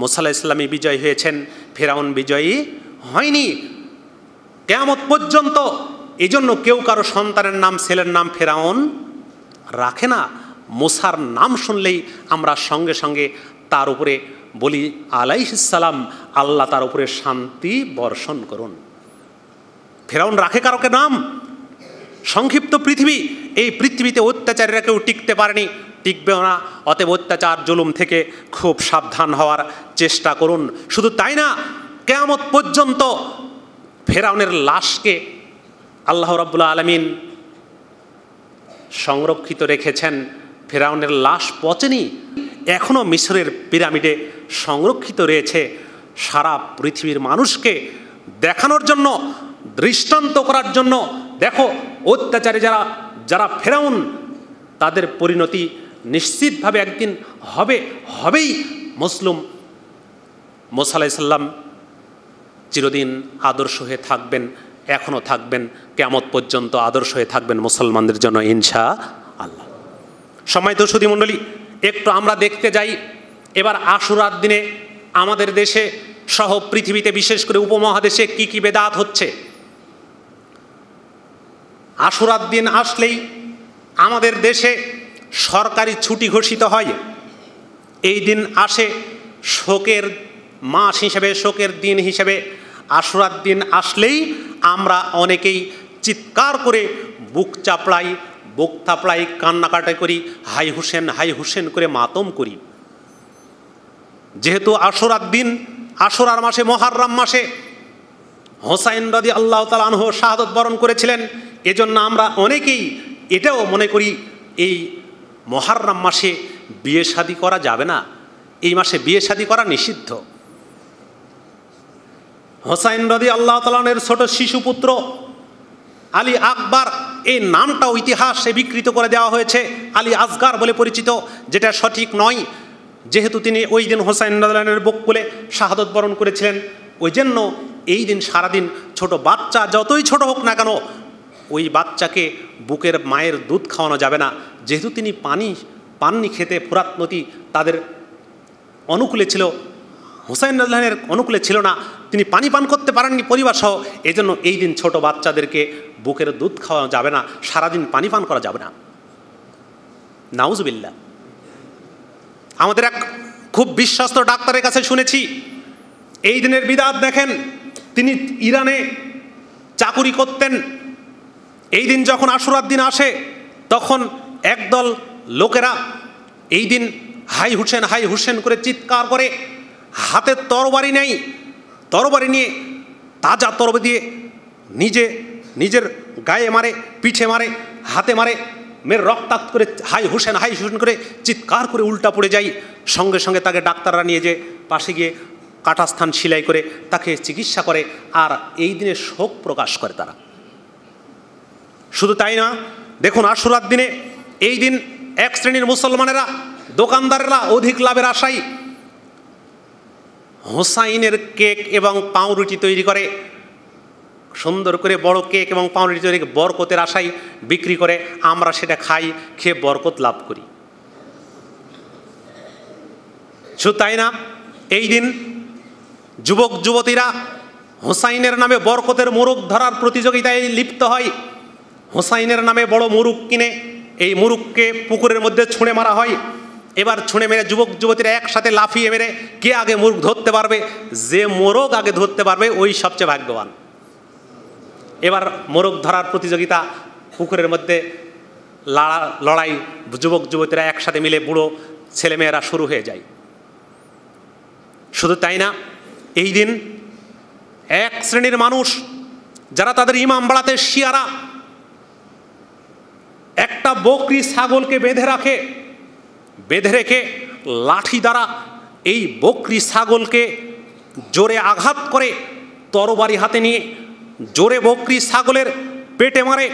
মোসালা ইসলামী বিজয়ী হয়েছেন ফেরাউন বিজয়ী হয়নি কেমত পর্যন্ত এজন্য কেউ কারো সন্তানের নাম ছেলের নাম ফেরাউন রাখে না মোসার নাম শুনলেই আমরা সঙ্গে সঙ্গে তার উপরে বলি সালাম আল্লাহ তার উপরে শান্তি বর্ষণ করুন ফেরাউন রাখে কারকে নাম সংক্ষিপ্ত পৃথিবী এই পৃথিবীতে অত্যাচারীরা কেউ টিকতে পারেনি টিকবেও না অতএব অত্যাচার জুলুম থেকে খুব সাবধান হওয়ার চেষ্টা করুন শুধু তাই না কেয়ামত পর্যন্ত ফেরাউনের লাশকে আল্লাহ রব্বুল্লা আলমিন সংরক্ষিত রেখেছেন ফেরাউনের লাশ পচেনি এখনও মিশরের পিরামিডে সংরক্ষিত রয়েছে সারা পৃথিবীর মানুষকে দেখানোর জন্য দৃষ্টান্ত করার জন্য দেখো অত্যাচারী যারা যারা ফেরাউন তাদের পরিণতি নিশ্চিতভাবে একদিন হবে হবেই মুসলুম মোসালাইসাল্লাম চিরদিন আদর্শ হয়ে থাকবেন এখনও থাকবেন কেমত পর্যন্ত আদর্শ হয়ে থাকবেন মুসলমানদের জন্য ইনশা আল্লাহ সময় তো সুদী মণ্ডলী একটু আমরা দেখতে যাই এবার আশুরার দিনে আমাদের দেশে সহ পৃথিবীতে বিশেষ করে উপমহাদেশে কি কি বেদাত হচ্ছে আশুরার দিন আসলেই আমাদের দেশে সরকারি ছুটি ঘোষিত হয় এই দিন আসে শোকের মাস হিসেবে শোকের দিন হিসেবে আশুরার দিন আসলেই আমরা অনেকেই চিৎকার করে বুক চাপড়াই বুক থাপড়াই কান্নাকাটা করি হাই হুসেন হাই হুসেন করে মাতম করি যেহেতু আশুরার দিন আশুরার মাসে মহারাম মাসে হোসাইন রাজি আল্লাহ তালানহ শাহাদত বরণ করেছিলেন এজন্য আমরা অনেকেই এটাও মনে করি এই মহারাম মাসে বিয়ে শাদী করা যাবে না এই মাসে বিয়ে শাদী করা নিষিদ্ধ হোসাইন রদি আল্লাহ তালানের ছোট শিশুপুত্র আলী আকবর এই নামটা ইতিহাসে বিকৃত করে দেওয়া হয়েছে আলী আজগার বলে পরিচিত যেটা সঠিক নয় যেহেতু তিনি ওই দিন হোসাইন রদালানের বকুলে শাহাদত বরণ করেছিলেন ওই জন্য এই দিন সারাদিন ছোট বাচ্চা যতই ছোট হোক না কেন ওই বাচ্চাকে বুকের মায়ের দুধ খাওয়ানো যাবে না যেহেতু তিনি পানি পাননি খেতে ফুরাত নদী তাদের অনুকূলে ছিল হোসাইন রাজলানের অনুকূলে ছিল না তিনি পানি পান করতে পারেননি পরিবার সহ এই জন্য এই দিন ছোট বাচ্চাদেরকে বুকের দুধ খাওয়া যাবে না সারাদিন পানি পান করা যাবে না নাউজবিল্লা আমাদের এক খুব বিশ্বস্ত ডাক্তারের কাছে শুনেছি এই দিনের বিদাত দেখেন তিনি ইরানে চাকুরি করতেন এই দিন যখন আশুরার দিন আসে তখন একদল লোকেরা এই দিন হাই হুসেন হাই হুসেন করে চিৎকার করে হাতে তরবারি নেই তরবারি নিয়ে তাজা তরবে দিয়ে নিজে নিজের গায়ে মারে পিঠে মারে হাতে মারে মেয়ের রক্তাক্ত করে হাই হুসেন হাই হুসেন করে চিৎকার করে উল্টা পড়ে যাই সঙ্গে সঙ্গে তাকে ডাক্তাররা নিয়ে যে পাশে গিয়ে কাটাস্থান সেলাই করে তাকে চিকিৎসা করে আর এই দিনে শোক প্রকাশ করে তারা শুধু তাই না দেখুন আশুরার দিনে এই দিন এক শ্রেণীর মুসলমানেরা দোকানদাররা অধিক লাভের আশায় হোসাইনের কেক এবং পাউরুটি তৈরি করে সুন্দর করে বড় কেক এবং পাউরুটি তৈরি বরকতের আশায় বিক্রি করে আমরা সেটা খাই খেয়ে বরকত লাভ করি শুধু তাই না এই দিন যুবক যুবতীরা হোসাইনের নামে বরকতের মুরুক ধরার প্রতিযোগিতায় লিপ্ত হয় হোসাইনের নামে বড় মুরুক কিনে এই মুরুককে পুকুরের মধ্যে ছুঁড়ে মারা হয় এবার ছুঁড়ে মেরে যুবক যুবতীরা একসাথে লাফিয়ে মেরে কে আগে মুরগ ধরতে পারবে যে মোরগ আগে ধরতে পারবে ওই সবচেয়ে ভাগ্যবান এবার মোরগ ধরার প্রতিযোগিতা পুকুরের মধ্যে লড়া লড়াই যুবক যুবতীরা একসাথে মিলে বুড়ো ছেলেমেয়েরা শুরু হয়ে যায় শুধু তাই না এই দিন এক শ্রেণীর মানুষ যারা তাদের ইমাম বাড়াতে শিয়ারা একটা বকরি ছাগলকে বেঁধে রাখে বেঁধে রেখে লাঠি দ্বারা এই বকরি ছাগলকে জোরে আঘাত করে তরবারি হাতে নিয়ে জোরে বকরি ছাগলের পেটে মারে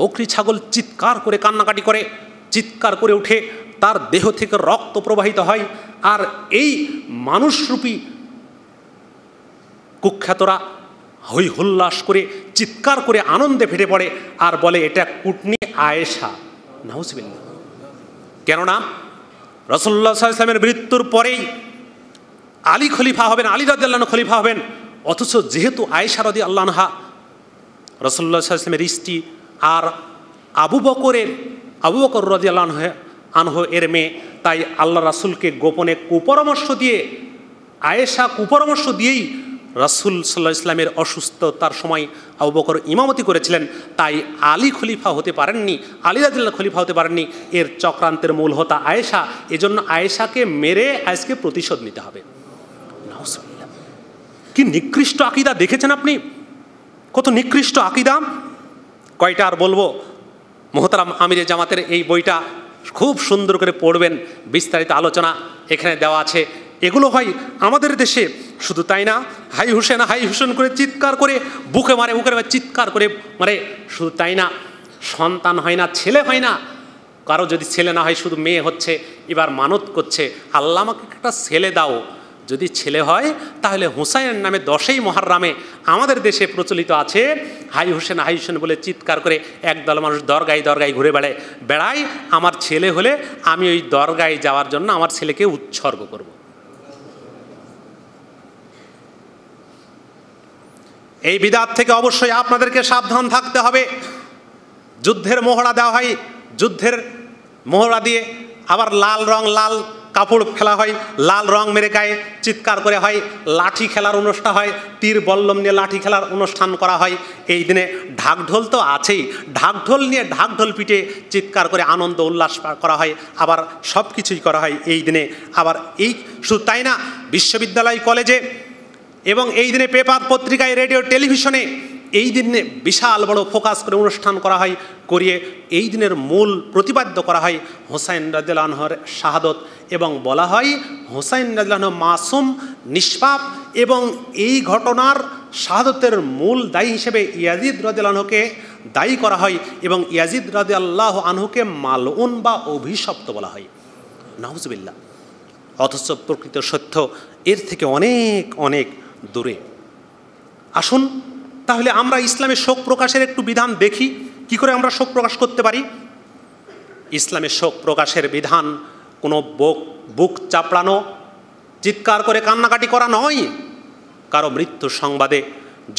বকরি ছাগল চিৎকার করে কান্নাকাটি করে চিৎকার করে উঠে তার দেহ থেকে রক্ত প্রবাহিত হয় আর এই মানুষরূপী কুখ্যাতরা হৈ হুল্লাস করে চিৎকার করে আনন্দে ফেটে পড়ে আর বলে এটা কুটনি আয়েশা নাহসবিল্লা কেননা রসল্লা ইসলামের মৃত্যুর পরেই আলী খলিফা হবেন আলী রাদিয়াল্লাহ খলিফা হবেন অথচ যেহেতু আয়েশা রদি আল্লাহা রসল্লা ইসলামের স্ত্রী আর আবু বকরের আবু বকর রদি আল্লাহ আনহ এর মেয়ে তাই আল্লাহ রাসুলকে গোপনে কুপরামর্শ দিয়ে আয়েশা কুপরামর্শ দিয়েই রাসুল সাল্লাহ ইসলামের অসুস্থতার সময় আবু বকর ইমামতি করেছিলেন তাই আলী খলিফা হতে পারেননি আলী খলিফা হতে পারেননি এর চক্রান্তের মূল হতা আয়েশা এজন্য আয়েশাকে মেরে আজকে প্রতিশোধ নিতে হবে কি নিকৃষ্ট আকিদা দেখেছেন আপনি কত নিকৃষ্ট আকিদা কয়টা আর বলবো মোহতারাম আমিরে জামাতের এই বইটা খুব সুন্দর করে পড়বেন বিস্তারিত আলোচনা এখানে দেওয়া আছে এগুলো হয় আমাদের দেশে শুধু তাই না হাই হুসেন হাই হুসেন করে চিৎকার করে বুকে মারে বুকে মারে চিৎকার করে মারে শুধু তাই না সন্তান হয় না ছেলে হয় না কারো যদি ছেলে না হয় শুধু মেয়ে হচ্ছে এবার মানত করছে আল্লাহ আমাকে একটা ছেলে দাও যদি ছেলে হয় তাহলে হুসাইনের নামে দশই মহারামে আমাদের দেশে প্রচলিত আছে হাই হুসেন হাই হুসেন বলে চিৎকার করে একদল মানুষ দরগায় দরগায় ঘুরে বেড়ায় বেড়ায় আমার ছেলে হলে আমি ওই দরগায় যাওয়ার জন্য আমার ছেলেকে উৎসর্গ করবো এই বিদাত থেকে অবশ্যই আপনাদেরকে সাবধান থাকতে হবে যুদ্ধের মোহরা দেওয়া হয় যুদ্ধের মোহরা দিয়ে আবার লাল রং লাল কাপড় খেলা হয় লাল রং মেরে গায়ে চিৎকার করে হয় লাঠি খেলার অনুষ্ঠান হয় তীর বল্লম নিয়ে লাঠি খেলার অনুষ্ঠান করা হয় এই দিনে ঢাকঢোল তো আছেই ঢাকঢোল নিয়ে ঢাকঢোল পিটে চিৎকার করে আনন্দ উল্লাস করা হয় আবার সব কিছুই করা হয় এই দিনে আবার এই শুধু তাই না বিশ্ববিদ্যালয় কলেজে এবং এই দিনে পেপার পত্রিকায় রেডিও টেলিভিশনে এই দিনে বিশাল বড় ফোকাস করে অনুষ্ঠান করা হয় করিয়ে এই দিনের মূল প্রতিপাদ্য করা হয় হোসাইন আনহর শাহাদত এবং বলা হয় হোসাইন রাজুল্লাহ মাসুম নিষ্পাপ এবং এই ঘটনার শাহাদতের মূল দায়ী হিসেবে ইয়াজিদ আনহকে দায়ী করা হয় এবং ইয়াজিদ রাজু আল্লাহ আনহুকে মালউন বা অভিশপ্ত বলা হয় নাহজবিল্লা অথচ প্রকৃত সত্য এর থেকে অনেক অনেক দূরে আসুন তাহলে আমরা ইসলামের শোক প্রকাশের একটু বিধান দেখি কি করে আমরা শোক প্রকাশ করতে পারি ইসলামের শোক প্রকাশের বিধান কোনো বুক বুক চাপড়ানো চিৎকার করে কান্নাকাটি করা নয় কারো মৃত্যু সংবাদে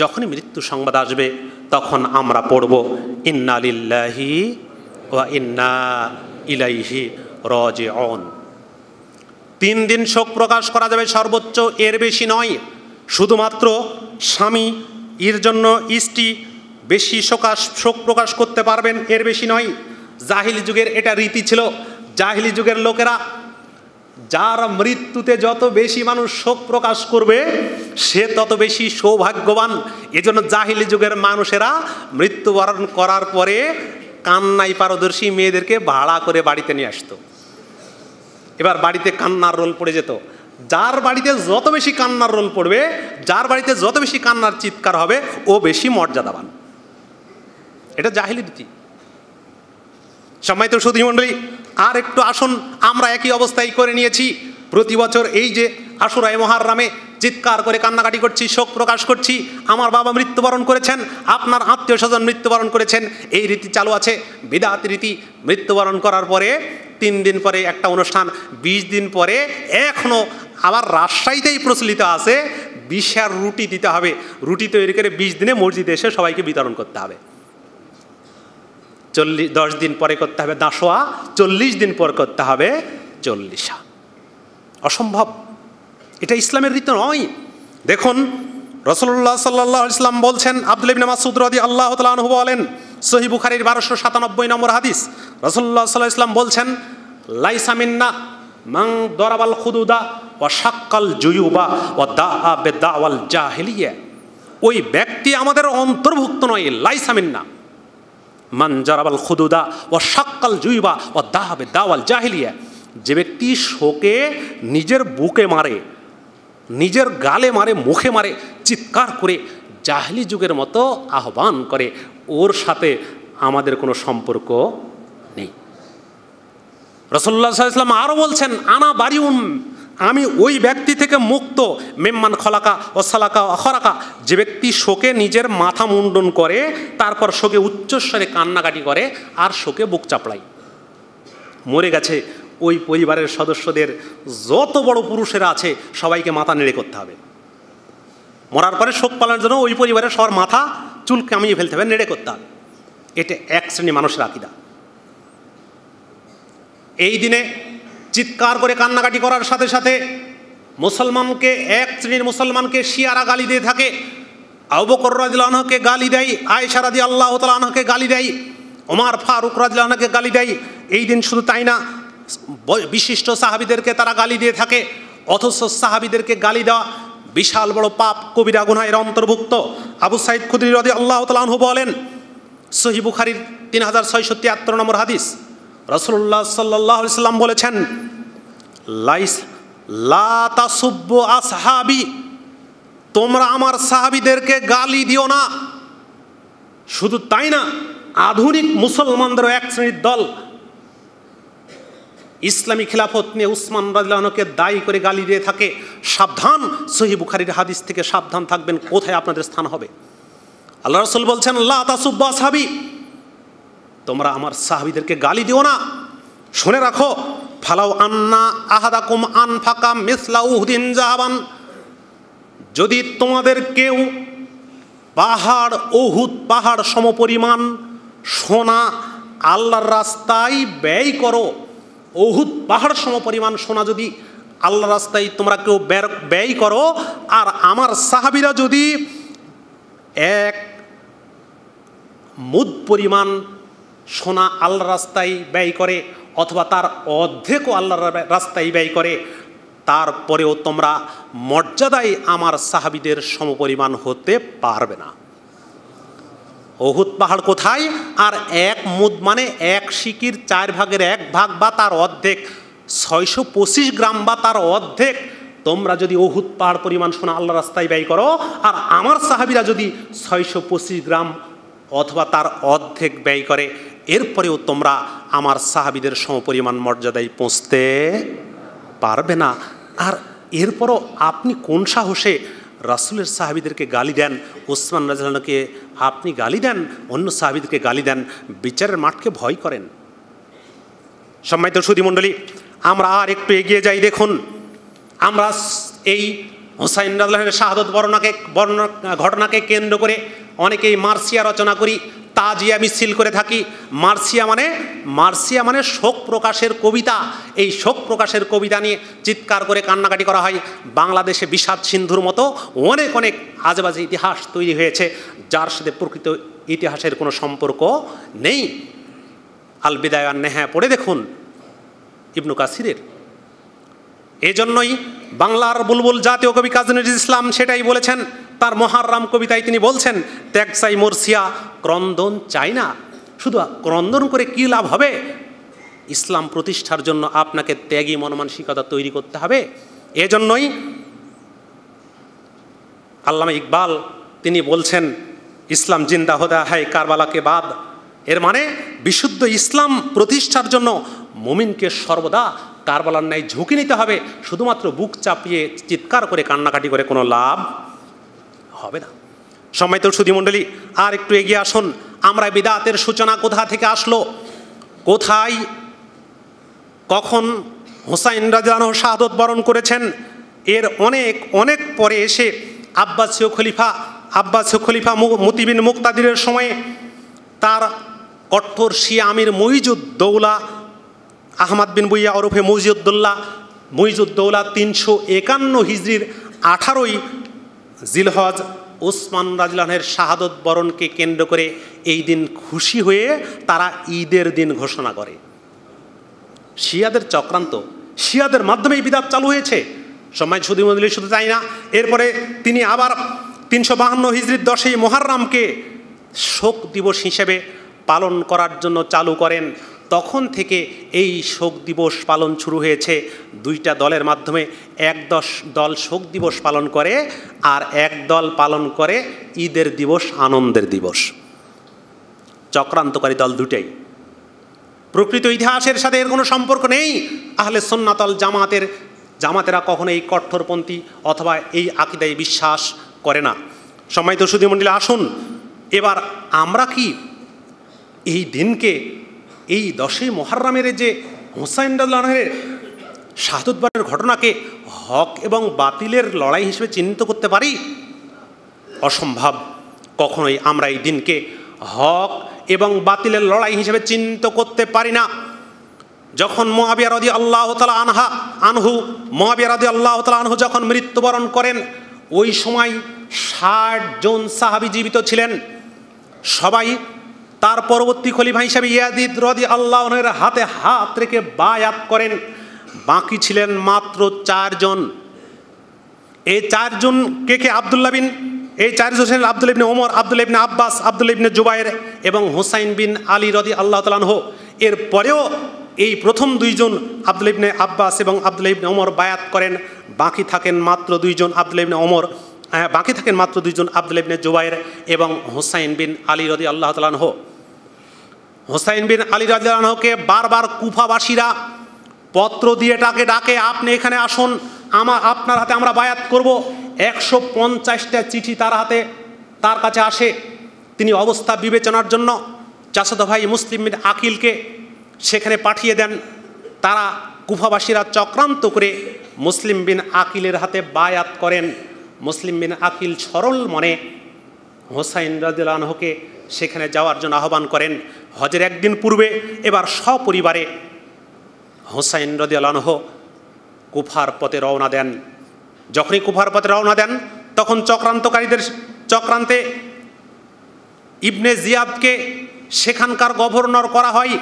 যখনই মৃত্যু সংবাদ আসবে তখন আমরা পড়ব ইন্নালিল্লাহি ওয়া ইন্না ইলাইহি রজে অন তিন দিন শোক প্রকাশ করা যাবে সর্বোচ্চ এর বেশি নয় শুধুমাত্র স্বামী এর জন্য ইস্টি বেশি শোকাশ শোক প্রকাশ করতে পারবেন এর বেশি নয় জাহিলি যুগের এটা রীতি ছিল জাহিলি যুগের লোকেরা যার মৃত্যুতে যত বেশি মানুষ শোক প্রকাশ করবে সে তত বেশি সৌভাগ্যবান এজন্য জাহিলি যুগের মানুষেরা মৃত্যুবরণ করার পরে কান্নাই পারদর্শী মেয়েদেরকে ভাড়া করে বাড়িতে নিয়ে আসতো এবার বাড়িতে কান্নার রোল পড়ে যেত যার বাড়িতে যত বেশি কান্নার রোল পড়বে যার বাড়িতে যত বেশি কান্নার চিৎকার হবে ও বেশি মর্যাদাবান এটা জাহিলি রীতি সম্মানিত মণ্ডলী আর একটু আসুন আমরা একই অবস্থায় করে নিয়েছি প্রতি বছর এই যে আশুরায় রামে চিৎকার করে কান্নাকাটি করছি শোক প্রকাশ করছি আমার বাবা মৃত্যুবরণ করেছেন আপনার আত্মীয় স্বজন মৃত্যুবরণ করেছেন এই রীতি চালু আছে বিদাত রীতি মৃত্যুবরণ করার পরে তিন দিন পরে একটা অনুষ্ঠান বিশ দিন পরে এখনও আবার রাজশাহীতেই প্রচলিত আছে বিশার রুটি দিতে হবে রুটি তৈরি করে বিশ দিনে মসজিদে এসে সবাইকে বিতরণ করতে হবে চল্লিশ দশ দিন পরে করতে হবে দাঁশোয়া চল্লিশ দিন পর করতে হবে চল্লিশা অসম্ভব এটা ইসলামের রীতি নয় দেখুন রসল্লাহ সাল্লাহ ইসলাম বলছেন আবদুল্লিবিন মাসুদ রদি আল্লাহ তালু বলেন সহি বুখারির বারোশো সাতানব্বই নম্বর হাদিস রসল্লাহ সাল্লাহ ইসলাম বলছেন লাইসামিন্না মাং দরাবাল খুদুদা ও সাক্কাল জুয়ুবা ও দা আবে দাওয়াল জা হেলিয়া ওই ব্যক্তি আমাদের অন্তর্ভুক্ত নয় লাইসামিন্না মান জরাবাল খুদুদা ও সাক্কাল জুইবা ও দাহাবে দাওয়াল জাহিলিয়া যে ব্যক্তি শোকে নিজের বুকে মারে নিজের গালে মারে মুখে মারে চিৎকার করে জাহলি যুগের মতো আহ্বান করে ওর সাথে আমাদের কোনো সম্পর্ক নেই রসল্লা সাল্লাম আরও বলছেন আনা বারিউম আমি ওই ব্যক্তি থেকে মুক্ত মেম্মান খলাকা অসালাকা অখরাকা যে ব্যক্তি শোকে নিজের মাথা মুন্ডন করে তারপর শোকে উচ্চস্বরে কান্নাকাটি করে আর শোকে বুক চাপড়ায় মরে গেছে ওই পরিবারের সদস্যদের যত বড় পুরুষেরা আছে সবাইকে মাথা নেড়ে করতে হবে মরার পরে শোক পালনের জন্য ওই পরিবারের সবার মাথা চুল কামিয়ে ফেলতে হবে নেড়ে করতে হবে এটা এক শ্রেণী মানুষের আকিদা এই দিনে চিৎকার করে কান্নাকাটি করার সাথে সাথে মুসলমানকে এক শ্রেণীর মুসলমানকে শিয়ারা গালি দিয়ে থাকে আবকর রাজিলানহকে গালি দেয় আয়েশা রাজি আল্লাহ আনহকে গালি দেয় ওমার ফারুক রাজিলানহকে গালি দেয় এই দিন শুধু তাই না বিশিষ্ট সাহাবিদেরকে তারা গালি দিয়ে থাকে অথচ সাহাবিদেরকে গালি দেওয়া বিশাল বড় পাপ কবিরা গুনা এর অন্তর্ভুক্ত আবু সাইদ খুদ্রি রদি আল্লাহ তালাহু বলেন সহি বুখারির তিন হাজার ছয়শো তিয়াত্তর নম্বর হাদিস রসুল্লাহ সাল্লাহ সাল্লাম বলেছেন লাইস লাতাসুব্য আসহাবি তোমরা আমার সাহাবিদেরকে গালি দিও না শুধু তাই না আধুনিক মুসলমানদেরও এক শ্রেণীর দল ইসলামী খিলাফত নিয়ে উসমান রাজলানকে দায়ী করে গালি দিয়ে থাকে সাবধান সহি বুখারির হাদিস থেকে সাবধান থাকবেন কোথায় আপনাদের স্থান হবে আল্লাহ রসুল বলছেন লা সাহাবি তোমরা আমার সাহাবিদেরকে গালি দিও না শুনে রাখো ফালাও আন্না আহাদাকুম আন ফাকা মিসলা উহদিন জাহাবান যদি তোমাদের কেউ পাহাড় ওহুদ পাহাড় সমপরিমাণ সোনা আল্লাহর রাস্তায় ব্যয় করো অহুদ পাহাড় সম পরিমাণ সোনা যদি আল্লাহ রাস্তায় তোমরা কেউ ব্যয় করো আর আমার সাহাবিরা যদি এক মুদ পরিমাণ সোনা আল্লাহ রাস্তায় ব্যয় করে অথবা তার অর্ধেকও আল্লাহ রাস্তায় ব্যয় করে তারপরেও তোমরা মর্যাদায় আমার সাহাবিদের সমপরিমাণ হতে পারবে না অহুত পাহাড় কোথায় আর এক মুদ মানে এক সিকির চার ভাগের এক ভাগ বা তার অর্ধেক ছয়শো পঁচিশ গ্রাম বা তার অর্ধেক তোমরা যদি অহুত পাহাড় পরিমাণ সোনা আল্লাহ রাস্তায় ব্যয় করো আর আমার সাহাবিরা যদি ছয়শো পঁচিশ গ্রাম অথবা তার অর্ধেক ব্যয় করে এরপরেও তোমরা আমার সাহাবিদের সমপরিমাণ মর্যাদায় পৌঁছতে পারবে না আর এরপরও আপনি কোন সাহসে রাসুলের সাহাবিদেরকে গালি দেন ওসমান রাজানকে আপনি গালি দেন অন্য সাহাবিদকে গালি দেন বিচারের মাঠকে ভয় করেন সম্মানিত মণ্ডলী আমরা আর একটু এগিয়ে যাই দেখুন আমরা এই হোসাইন শাহাদত বর্ণাকে বর্ণনা ঘটনাকে কেন্দ্র করে অনেকেই মার্সিয়া রচনা করি তাজিয়া মিছিল করে থাকি মার্সিয়া মানে মার্সিয়া মানে শোক প্রকাশের কবিতা এই শোক প্রকাশের কবিতা নিয়ে চিৎকার করে কান্নাকাটি করা হয় বাংলাদেশে বিষাদ সিন্ধুর মতো অনেক অনেক আজেবাজে ইতিহাস তৈরি হয়েছে যার সাথে প্রকৃত ইতিহাসের কোনো সম্পর্ক নেই আল বিদায়ান নেহা পড়ে দেখুন ইবনু কাসিরের এজন্যই বাংলার বুলবুল জাতীয় কবি কাজী নজরুল ইসলাম সেটাই বলেছেন তার মহারাম কবিতায় তিনি বলছেন ত্যাগ চাই মর্সিয়া ক্রন্দন চাই না শুধু ক্রন্দন করে কী লাভ হবে ইসলাম প্রতিষ্ঠার জন্য আপনাকে ত্যাগী মনমানসিকতা তৈরি করতে হবে এজন্যই আল্লামা ইকবাল তিনি বলছেন ইসলাম জিন্দা হোদা হায় কারবালাকে বাদ এর মানে বিশুদ্ধ ইসলাম প্রতিষ্ঠার জন্য মুমিনকে সর্বদা কারবালার ন্যায় ঝুঁকি নিতে হবে শুধুমাত্র বুক চাপিয়ে চিৎকার করে কান্নাকাটি করে কোনো লাভ হবে না সময় সুধি সুধীমণ্ডলী আর একটু এগিয়ে আসুন আমরা বিদাতের সূচনা কোথা থেকে আসলো কোথায় কখন হোসাইন রাজানো শাহাদত বরণ করেছেন এর অনেক অনেক পরে এসে আব্বাসীয় খলিফা আব্বাসীয় খলিফা মতিবিন মুক্তাদিরের সময়ে তার কট্টর শিয়া আমির মহিজুদ্দৌলা আহমদ বিন বুইয়া ওরফে মইজুদ্দৌল্লা মহিজুদ্দৌলা তিনশো একান্ন হিজড়ির আঠারোই জিলহজ ওসমান রাজলানের শাহাদত বরণকে কেন্দ্র করে এই দিন খুশি হয়ে তারা ঈদের দিন ঘোষণা করে শিয়াদের চক্রান্ত শিয়াদের মাধ্যমে এই বিদাত চালু হয়েছে সময় শুধু মন্দির শুধু চাই না এরপরে তিনি আবার তিনশো বাহান্ন হিজড়ির দশই মোহাররামকে শোক দিবস হিসেবে পালন করার জন্য চালু করেন তখন থেকে এই শোক দিবস পালন শুরু হয়েছে দুইটা দলের মাধ্যমে এক দশ দল শোক দিবস পালন করে আর এক দল পালন করে ঈদের দিবস আনন্দের দিবস চক্রান্তকারী দল দুটাই প্রকৃত ইতিহাসের সাথে এর কোনো সম্পর্ক নেই তাহলে সন্ন্যাতল জামাতের জামাতেরা কখনো এই কঠোরপন্থী অথবা এই আকিদায় বিশ্বাস করে না সময় তো সুধীমণ্ডলী আসুন এবার আমরা কি এই দিনকে এই দশে মহারামের যে হুসাইন রাজের শাহাদুদ্বারের ঘটনাকে হক এবং বাতিলের লড়াই হিসেবে চিহ্নিত করতে পারি অসম্ভব কখনোই আমরা এই দিনকে হক এবং বাতিলের লড়াই হিসেবে চিহ্নিত করতে পারি না যখন মহাবিয়া রদি আল্লাহ তালা আনহা আনহু মহাবিয়া রদি আল্লাহ তালা আনহু যখন মৃত্যুবরণ করেন ওই সময় ষাট জন সাহাবি জীবিত ছিলেন সবাই তার পরবর্তী খলিফা হিসাবে ইয়াদিদ রদি আল্লাহনের হাতে হাত রেখে বায়াত করেন বাকি ছিলেন মাত্র চারজন এই চারজন কে কে আবদুল্লা বিন এই চারজন ছিলেন আব্দুল ইবনে ওমর আবদুল ইবনে আব্বাস আবদুল ইবনে জুবাইর এবং হোসাইন বিন আলী রদি আল্লাহ তালানহ এর পরেও এই প্রথম দুইজন আব্দুল ইবনে আব্বাস এবং আবদুল ইবনে ওমর বায়াত করেন বাকি থাকেন মাত্র দুইজন আবদুল ইবনে ওমর হ্যাঁ, বাকি থাকেন মাত্র দুইজন আবদুল ইবনে জুবাইর এবং হোসাইন বিন আলী রদি আল্লাহ তালানহ হোসাইন বিন আলী রাজকে বারবার কুফাবাসীরা পত্র দিয়ে তাকে ডাকে আপনি এখানে আসুন আমার আপনার হাতে আমরা বায়াত করব একশো পঞ্চাশটা চিঠি তার হাতে তার কাছে আসে তিনি অবস্থা বিবেচনার জন্য চাষাদ ভাই মুসলিম বিন আকিলকে সেখানে পাঠিয়ে দেন তারা কুফাবাসীরা চক্রান্ত করে মুসলিম বিন আকিলের হাতে বায়াত করেন মুসলিম বিন আকিল সরল মনে হোসাইন রাজকে সেখানে যাওয়ার জন্য আহ্বান করেন হজের একদিন পূর্বে এবার সপরিবারে হোসাইন রদিয়ালানহ কুফার পথে রওনা দেন যখনই কুফার পথে রওনা দেন তখন চক্রান্তকারীদের চক্রান্তে ইবনে জিয়াবকে সেখানকার গভর্নর করা হয়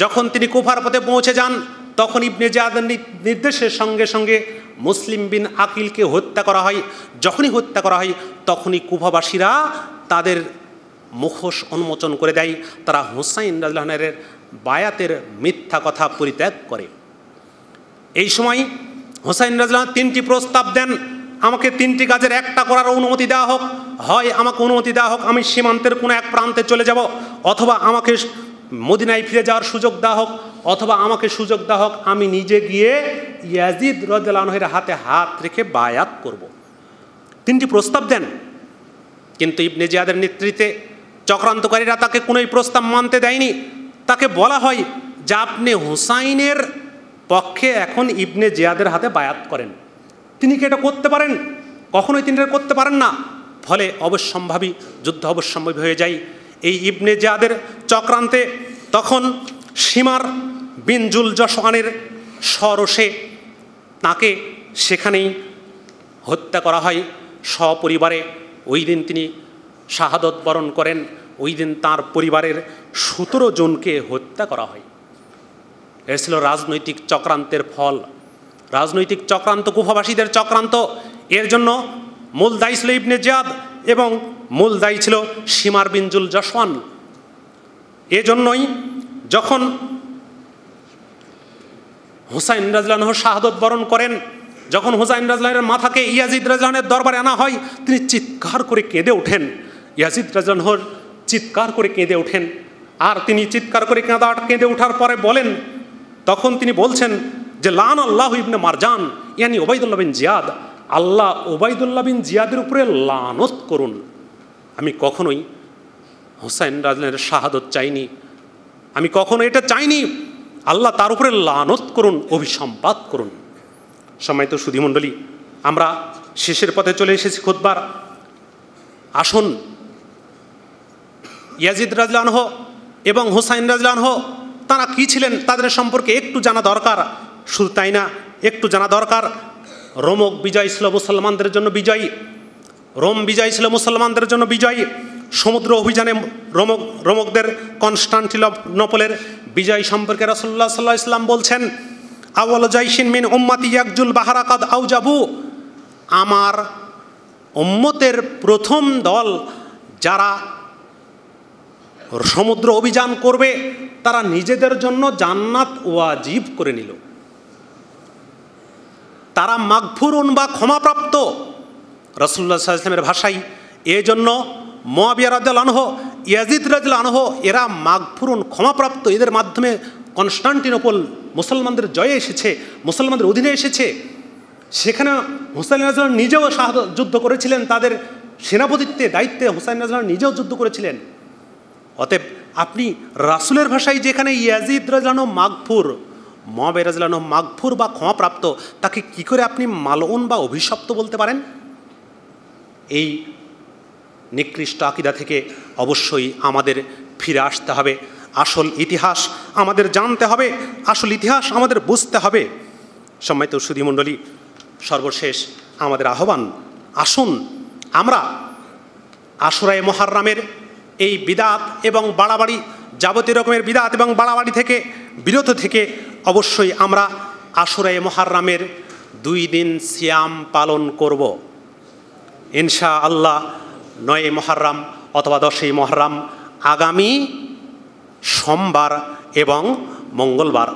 যখন তিনি কুফার পথে পৌঁছে যান তখন ইবনে জিয়াদের নির্দেশের সঙ্গে সঙ্গে মুসলিম বিন আকিলকে হত্যা করা হয় যখনই হত্যা করা হয় তখনই কুফাবাসীরা তাদের মুখোশ উন্মোচন করে দেয় তারা হুসাইন রাজনের বায়াতের মিথ্যা কথা পরিত্যাগ করে এই সময় হুসাইন রাজলাহ তিনটি প্রস্তাব দেন আমাকে তিনটি কাজের একটা করার অনুমতি দেওয়া হোক হয় আমাকে অনুমতি দেওয়া হোক আমি সীমান্তের কোনো এক প্রান্তে চলে যাব অথবা আমাকে মদিনায় ফিরে যাওয়ার সুযোগ দেওয়া হোক অথবা আমাকে সুযোগ দেওয়া হোক আমি নিজে গিয়ে ইয়াজিদ রদালানহের হাতে হাত রেখে বায়াত করব। তিনটি প্রস্তাব দেন কিন্তু ইবনে জিয়াদের নেতৃত্বে চক্রান্তকারীরা তাকে কোনোই প্রস্তাব মানতে দেয়নি তাকে বলা হয় যে আপনি হুসাইনের পক্ষে এখন ইবনে জিয়াদের হাতে বায়াত করেন তিনি কি এটা করতে পারেন কখনোই তিনি এটা করতে পারেন না ফলে অবশ্যম্ভাবী যুদ্ধ অবশ্যম্ভাবী হয়ে যায় এই ইবনে জিয়াদের চক্রান্তে তখন সীমার বিনজুল জসওয়ানের সরসে তাকে সেখানেই হত্যা করা হয় সপরিবারে ওই দিন তিনি শাহাদত বরণ করেন ওই দিন তাঁর পরিবারের সতেরো জনকে হত্যা করা হয় এ ছিল রাজনৈতিক চক্রান্তের ফল রাজনৈতিক চক্রান্ত কুফাবাসীদের চক্রান্ত এর জন্য মূল দায়ী ছিল ইবনে জিয়াদ এবং মূল দায়ী ছিল সীমার বিনজুল জসওয়ান এজন্যই যখন হুসাইন রাজলানহ শাহাদত বরণ করেন যখন হুসাইন রাজলানের মাথাকে ইয়াজিদ রাজলানের দরবারে আনা হয় তিনি চিৎকার করে কেঁদে ওঠেন ইয়াজিদ রাজনহর চিৎকার করে কেঁদে ওঠেন আর তিনি চিৎকার করে কেঁদা কেঁদে ওঠার পরে বলেন তখন তিনি বলছেন যে লান আল্লাহ ইবনে মারজান ইয়ানি ওবায়দুল্লাহ বিন জিয়াদ আল্লাহ ওবায়দুল্লাহ বিন জিয়াদের উপরে লানত করুন আমি কখনোই হোসাইন রাজনের শাহাদত চাইনি আমি কখনো এটা চাইনি আল্লাহ তার উপরে লানত করুন অভিসম্পাত করুন সময় তো সুধীমণ্ডলী আমরা শেষের পথে চলে এসেছি খোদবার আসুন ইয়াজিদ রাজলানহ এবং হুসাইন রাজলানহ তারা কি ছিলেন তাদের সম্পর্কে একটু জানা দরকার শুধু তাই না একটু জানা দরকার রোমক বিজয় ছিল মুসলমানদের জন্য বিজয়ী রোম বিজয় ছিল মুসলমানদের জন্য বিজয়ী সমুদ্র অভিযানে রোমক রোমকদের নপলের বিজয় সম্পর্কে রসল্লা সাল্লাহ ইসলাম বলছেন আউল জাইসিন মিন উম্মাতি ইয়াকজুল বাহারাকাদ জাবু আমার উম্মতের প্রথম দল যারা সমুদ্র অভিযান করবে তারা নিজেদের জন্য জান্নাত ওয়াজিব করে নিল তারা মাগফুরুন বা ক্ষমাপ্রাপ্ত রসুল্লা সাল্লামের ভাষাই এই জন্য মোয়াবিয়া রাজাল আনহ ইয়াজিদ রাজাল আনহ এরা মাগফুরুন ক্ষমাপ্রাপ্ত এদের মাধ্যমে কনস্টান্টিনোপল মুসলমানদের জয়ে এসেছে মুসলমানদের অধীনে এসেছে সেখানে হুসাইন রাজলান নিজেও যুদ্ধ করেছিলেন তাদের সেনাপতিত্বে দায়িত্বে হুসাইন রাজলান নিজেও যুদ্ধ করেছিলেন অতএব আপনি রাসুলের ভাষায় যেখানে ইয়াজিদ রাজলানো মাগফুর ম বেরাজলানো মাগফুর বা ক্ষমাপ্রাপ্ত তাকে কি করে আপনি মালউন বা অভিশপ্ত বলতে পারেন এই নিকৃষ্ট আকিদা থেকে অবশ্যই আমাদের ফিরে আসতে হবে আসল ইতিহাস আমাদের জানতে হবে আসল ইতিহাস আমাদের বুঝতে হবে সম্মিত সুধীমণ্ডলী সর্বশেষ আমাদের আহ্বান আসুন আমরা আশুরায় মহারামের এই বিদাত এবং বাড়াবাড়ি যাবতীয় রকমের বিদাত এবং বাড়াবাড়ি থেকে বিরত থেকে অবশ্যই আমরা আশুরায় মহারামের দুই দিন সিয়াম পালন করব ইনশা আল্লাহ নয় মহারাম অথবা দশই মহারাম আগামী সোমবার এবং মঙ্গলবার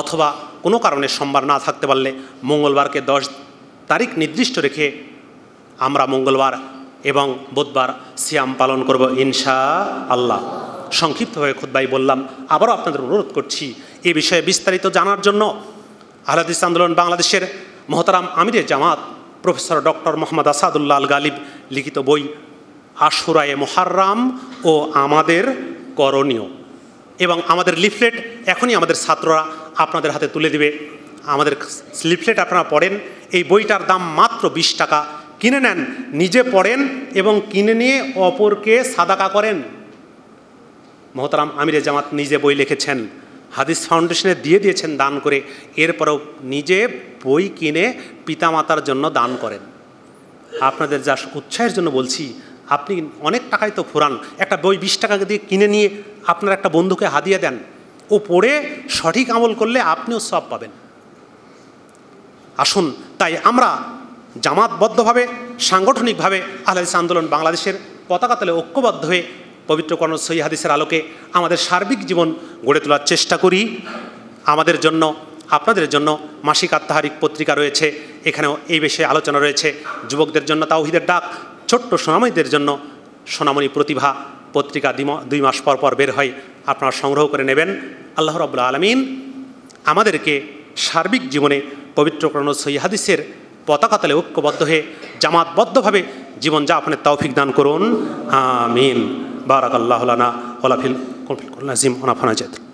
অথবা কোনো কারণে সোমবার না থাকতে পারলে মঙ্গলবারকে দশ তারিখ নির্দিষ্ট রেখে আমরা মঙ্গলবার এবং বুধবার সিয়াম পালন করব ইনশা আল্লাহ সংক্ষিপ্তভাবে খুদ্বাই বললাম আবারও আপনাদের অনুরোধ করছি এ বিষয়ে বিস্তারিত জানার জন্য আহলাদিস আন্দোলন বাংলাদেশের মহতারাম আমিরের জামাত প্রফেসর ডক্টর মোহাম্মদ আসাদুল্লাহ আল গালিব লিখিত বই আশুরায়ে মোহাররাম ও আমাদের করণীয় এবং আমাদের লিফলেট এখনই আমাদের ছাত্ররা আপনাদের হাতে তুলে দিবে আমাদের লিফলেট আপনারা পড়েন এই বইটার দাম মাত্র বিশ টাকা কিনে নেন নিজে পড়েন এবং কিনে নিয়ে অপরকে সাদাকা করেন মহতারাম আমিরে জামাত নিজে বই লিখেছেন হাদিস ফাউন্ডেশনে দিয়ে দিয়েছেন দান করে এরপরও নিজে বই কিনে পিতামাতার জন্য দান করেন আপনাদের যা উৎসাহের জন্য বলছি আপনি অনেক টাকায় তো ফুরান একটা বই বিশ টাকা দিয়ে কিনে নিয়ে আপনার একটা বন্ধুকে হাদিয়ে দেন ও পড়ে সঠিক আমল করলে আপনিও সব পাবেন আসুন তাই আমরা জামাতবদ্ধভাবে সাংগঠনিকভাবে আহলাদিস আন্দোলন বাংলাদেশের পতাকা তলে ঐক্যবদ্ধ হয়ে কর্ণ সহি হাদিসের আলোকে আমাদের সার্বিক জীবন গড়ে তোলার চেষ্টা করি আমাদের জন্য আপনাদের জন্য মাসিক আত্মাহারিক পত্রিকা রয়েছে এখানেও এই বিষয়ে আলোচনা রয়েছে যুবকদের জন্য তাওহিদের ডাক ছোট্ট সোনামণিদের জন্য সোনামণি প্রতিভা পত্রিকা দুই মাস পর পর বের হয় আপনারা সংগ্রহ করে নেবেন আল্লাহ রবুল্লা আলমিন আমাদেরকে সার্বিক জীবনে পবিত্রকরণ সহি হাদিসের পতাকা তালে ঐক্যবদ্ধ হয়ে জামাতবদ্ধভাবে জীবনযাপনের তৌফিক দান করুন আমিন বারাকাল্লাহ আল্লাহ ওলাফিল কলফিল নাজিম ওনাফানা